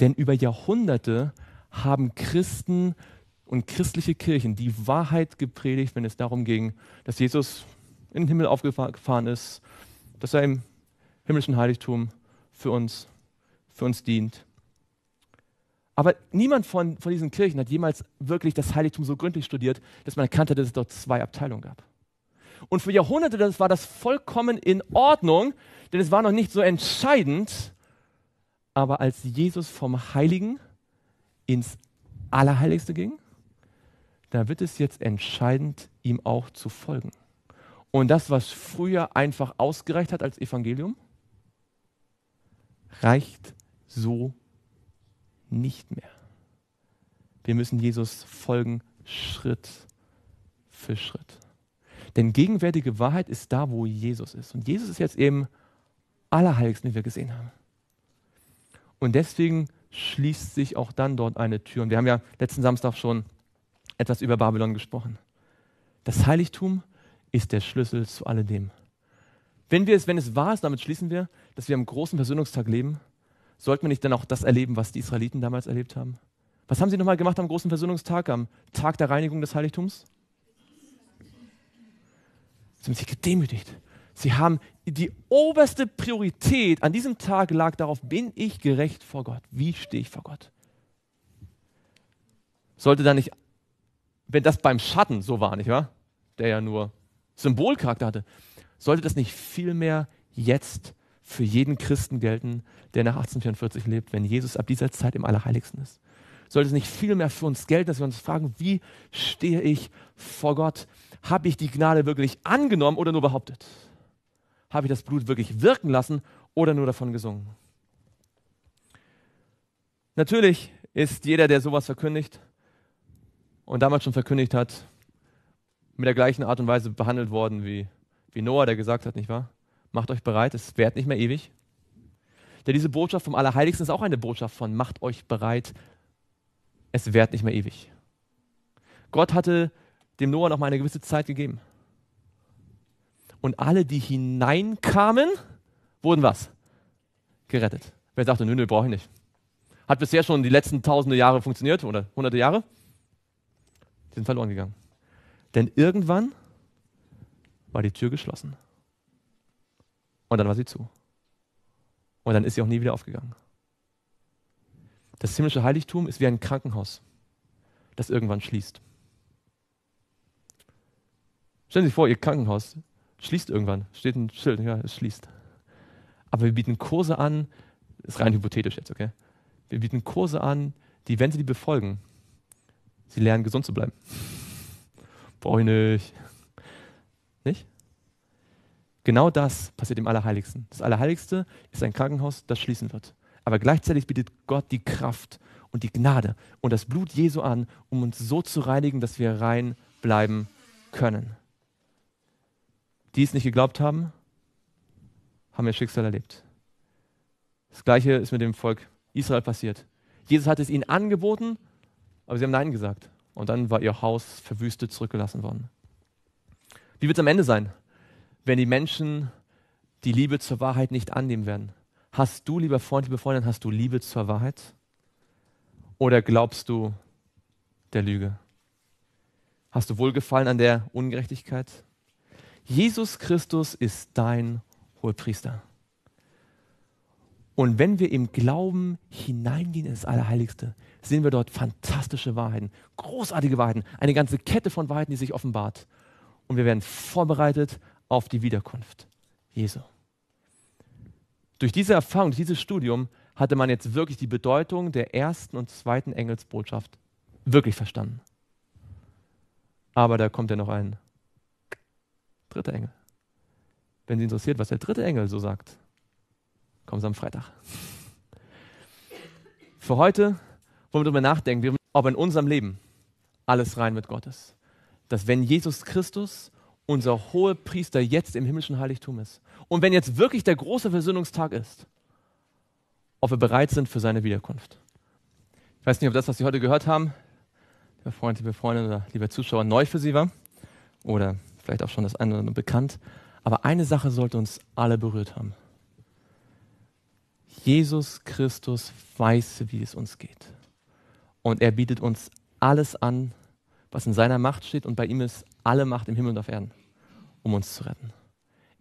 Denn über Jahrhunderte haben Christen und christliche Kirchen die Wahrheit gepredigt, wenn es darum ging, dass Jesus in den Himmel aufgefahren ist, dass er im himmlischen Heiligtum für uns, für uns dient, aber niemand von, von diesen Kirchen hat jemals wirklich das Heiligtum so gründlich studiert, dass man erkannte, dass es dort zwei Abteilungen gab. Und für Jahrhunderte das war das vollkommen in Ordnung, denn es war noch nicht so entscheidend. Aber als Jesus vom Heiligen ins Allerheiligste ging, da wird es jetzt entscheidend, ihm auch zu folgen. Und das, was früher einfach ausgereicht hat als Evangelium, reicht so nicht mehr. Wir müssen Jesus folgen, Schritt für Schritt. Denn gegenwärtige Wahrheit ist da, wo Jesus ist. Und Jesus ist jetzt eben allerheiligsten, wie wir gesehen haben. Und deswegen schließt sich auch dann dort eine Tür. Und wir haben ja letzten Samstag schon etwas über Babylon gesprochen. Das Heiligtum ist der Schlüssel zu alledem. Wenn wir es, wenn es wahr ist, damit schließen wir, dass wir am großen Versöhnungstag leben, sollten wir nicht dann auch das erleben, was die Israeliten damals erlebt haben? Was haben sie nochmal gemacht am großen Versöhnungstag, am Tag der Reinigung des Heiligtums? Sie haben sich gedemütigt. Sie haben die oberste Priorität an diesem Tag lag darauf, bin ich gerecht vor Gott? Wie stehe ich vor Gott? Sollte da nicht, wenn das beim Schatten so war, nicht wahr? Der ja nur Symbolcharakter hatte, sollte das nicht vielmehr jetzt für jeden Christen gelten, der nach 1844 lebt, wenn Jesus ab dieser Zeit im Allerheiligsten ist. Sollte es nicht viel mehr für uns gelten, dass wir uns fragen, wie stehe ich vor Gott? Habe ich die Gnade wirklich angenommen oder nur behauptet? Habe ich das Blut wirklich wirken lassen oder nur davon gesungen? Natürlich ist jeder, der sowas verkündigt und damals schon verkündigt hat, mit der gleichen Art und Weise behandelt worden wie, wie Noah, der gesagt hat, nicht wahr? macht euch bereit, es währt nicht mehr ewig. Denn diese Botschaft vom Allerheiligsten ist auch eine Botschaft von, macht euch bereit, es währt nicht mehr ewig. Gott hatte dem Noah noch mal eine gewisse Zeit gegeben. Und alle, die hineinkamen, wurden was? Gerettet. Wer sagte, nö, nö, brauche ich nicht. Hat bisher schon die letzten tausende Jahre funktioniert oder hunderte Jahre? Die sind verloren gegangen. Denn irgendwann war die Tür geschlossen. Und dann war sie zu. Und dann ist sie auch nie wieder aufgegangen. Das himmlische Heiligtum ist wie ein Krankenhaus, das irgendwann schließt. Stellen Sie sich vor, Ihr Krankenhaus schließt irgendwann. Steht ein Schild, ja, es schließt. Aber wir bieten Kurse an, ist rein hypothetisch jetzt, okay? Wir bieten Kurse an, die, wenn Sie die befolgen, Sie lernen gesund zu bleiben. Brauche ich nicht. Nicht? Genau das passiert im Allerheiligsten. Das Allerheiligste ist ein Krankenhaus, das schließen wird. Aber gleichzeitig bietet Gott die Kraft und die Gnade und das Blut Jesu an, um uns so zu reinigen, dass wir rein bleiben können. Die es nicht geglaubt haben, haben ihr Schicksal erlebt. Das gleiche ist mit dem Volk Israel passiert. Jesus hat es ihnen angeboten, aber sie haben Nein gesagt. Und dann war ihr Haus verwüstet zurückgelassen worden. Wie wird es am Ende sein? wenn die Menschen die Liebe zur Wahrheit nicht annehmen werden? Hast du, lieber Freund, liebe Freundin, hast du Liebe zur Wahrheit? Oder glaubst du der Lüge? Hast du Wohlgefallen an der Ungerechtigkeit? Jesus Christus ist dein Hohepriester. Und wenn wir im Glauben hineingehen ins Allerheiligste, sehen wir dort fantastische Wahrheiten, großartige Wahrheiten, eine ganze Kette von Wahrheiten, die sich offenbart. Und wir werden vorbereitet auf die Wiederkunft Jesu. Durch diese Erfahrung, durch dieses Studium hatte man jetzt wirklich die Bedeutung der ersten und zweiten Engelsbotschaft wirklich verstanden. Aber da kommt ja noch ein dritter Engel. Wenn Sie interessiert, was der dritte Engel so sagt, kommen Sie am Freitag. Für heute wollen wir darüber nachdenken, ob in unserem Leben alles rein mit Gott ist. Dass wenn Jesus Christus unser hoher Priester jetzt im himmlischen Heiligtum ist. Und wenn jetzt wirklich der große Versöhnungstag ist, ob wir bereit sind für seine Wiederkunft. Ich weiß nicht, ob das, was Sie heute gehört haben, lieber Freund, liebe Freundin oder lieber Zuschauer, neu für Sie war oder vielleicht auch schon das eine oder andere bekannt. Aber eine Sache sollte uns alle berührt haben. Jesus Christus weiß, wie es uns geht. Und er bietet uns alles an, was in seiner Macht steht. Und bei ihm ist alle Macht im Himmel und auf Erden, um uns zu retten.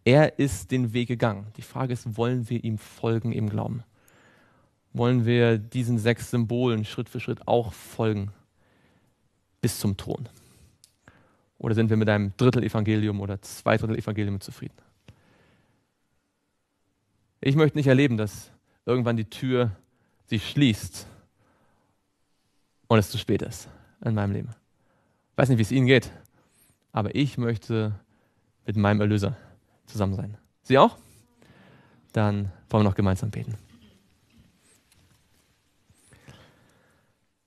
Er ist den Weg gegangen. Die Frage ist, wollen wir ihm folgen im Glauben? Wollen wir diesen sechs Symbolen Schritt für Schritt auch folgen bis zum Thron? Oder sind wir mit einem Drittel Evangelium oder zwei Drittel Evangelium zufrieden? Ich möchte nicht erleben, dass irgendwann die Tür sich schließt und es zu spät ist in meinem Leben. Ich weiß nicht, wie es Ihnen geht aber ich möchte mit meinem Erlöser zusammen sein. Sie auch? Dann wollen wir noch gemeinsam beten.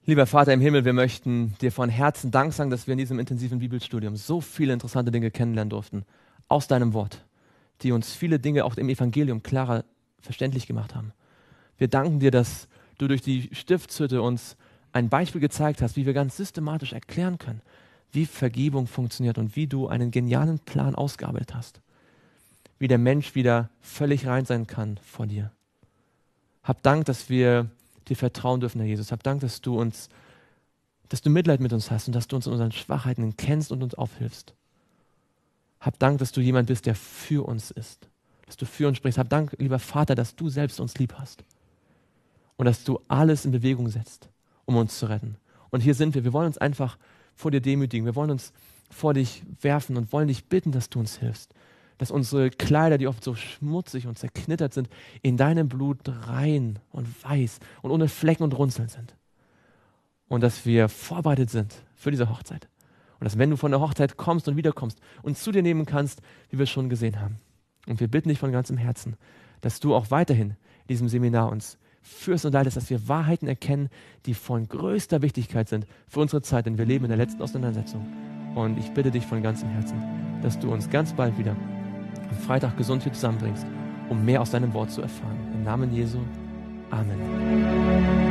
Lieber Vater im Himmel, wir möchten dir von Herzen Dank sagen, dass wir in diesem intensiven Bibelstudium so viele interessante Dinge kennenlernen durften aus deinem Wort, die uns viele Dinge auch im Evangelium klarer verständlich gemacht haben. Wir danken dir, dass du durch die Stiftshütte uns ein Beispiel gezeigt hast, wie wir ganz systematisch erklären können, wie Vergebung funktioniert und wie du einen genialen Plan ausgearbeitet hast. Wie der Mensch wieder völlig rein sein kann vor dir. Hab Dank, dass wir dir vertrauen dürfen, Herr Jesus. Hab Dank, dass du uns, dass du Mitleid mit uns hast und dass du uns in unseren Schwachheiten kennst und uns aufhilfst. Hab Dank, dass du jemand bist, der für uns ist. Dass du für uns sprichst. Hab Dank, lieber Vater, dass du selbst uns lieb hast. Und dass du alles in Bewegung setzt, um uns zu retten. Und hier sind wir. Wir wollen uns einfach vor dir demütigen. Wir wollen uns vor dich werfen und wollen dich bitten, dass du uns hilfst. Dass unsere Kleider, die oft so schmutzig und zerknittert sind, in deinem Blut rein und weiß und ohne Flecken und Runzeln sind. Und dass wir vorbereitet sind für diese Hochzeit. Und dass wenn du von der Hochzeit kommst und wiederkommst, und zu dir nehmen kannst, wie wir schon gesehen haben. Und wir bitten dich von ganzem Herzen, dass du auch weiterhin in diesem Seminar uns führst und leidest, dass wir Wahrheiten erkennen, die von größter Wichtigkeit sind für unsere Zeit, denn wir leben in der letzten Auseinandersetzung. Und ich bitte dich von ganzem Herzen, dass du uns ganz bald wieder am Freitag gesund hier zusammenbringst, um mehr aus deinem Wort zu erfahren. Im Namen Jesu. Amen.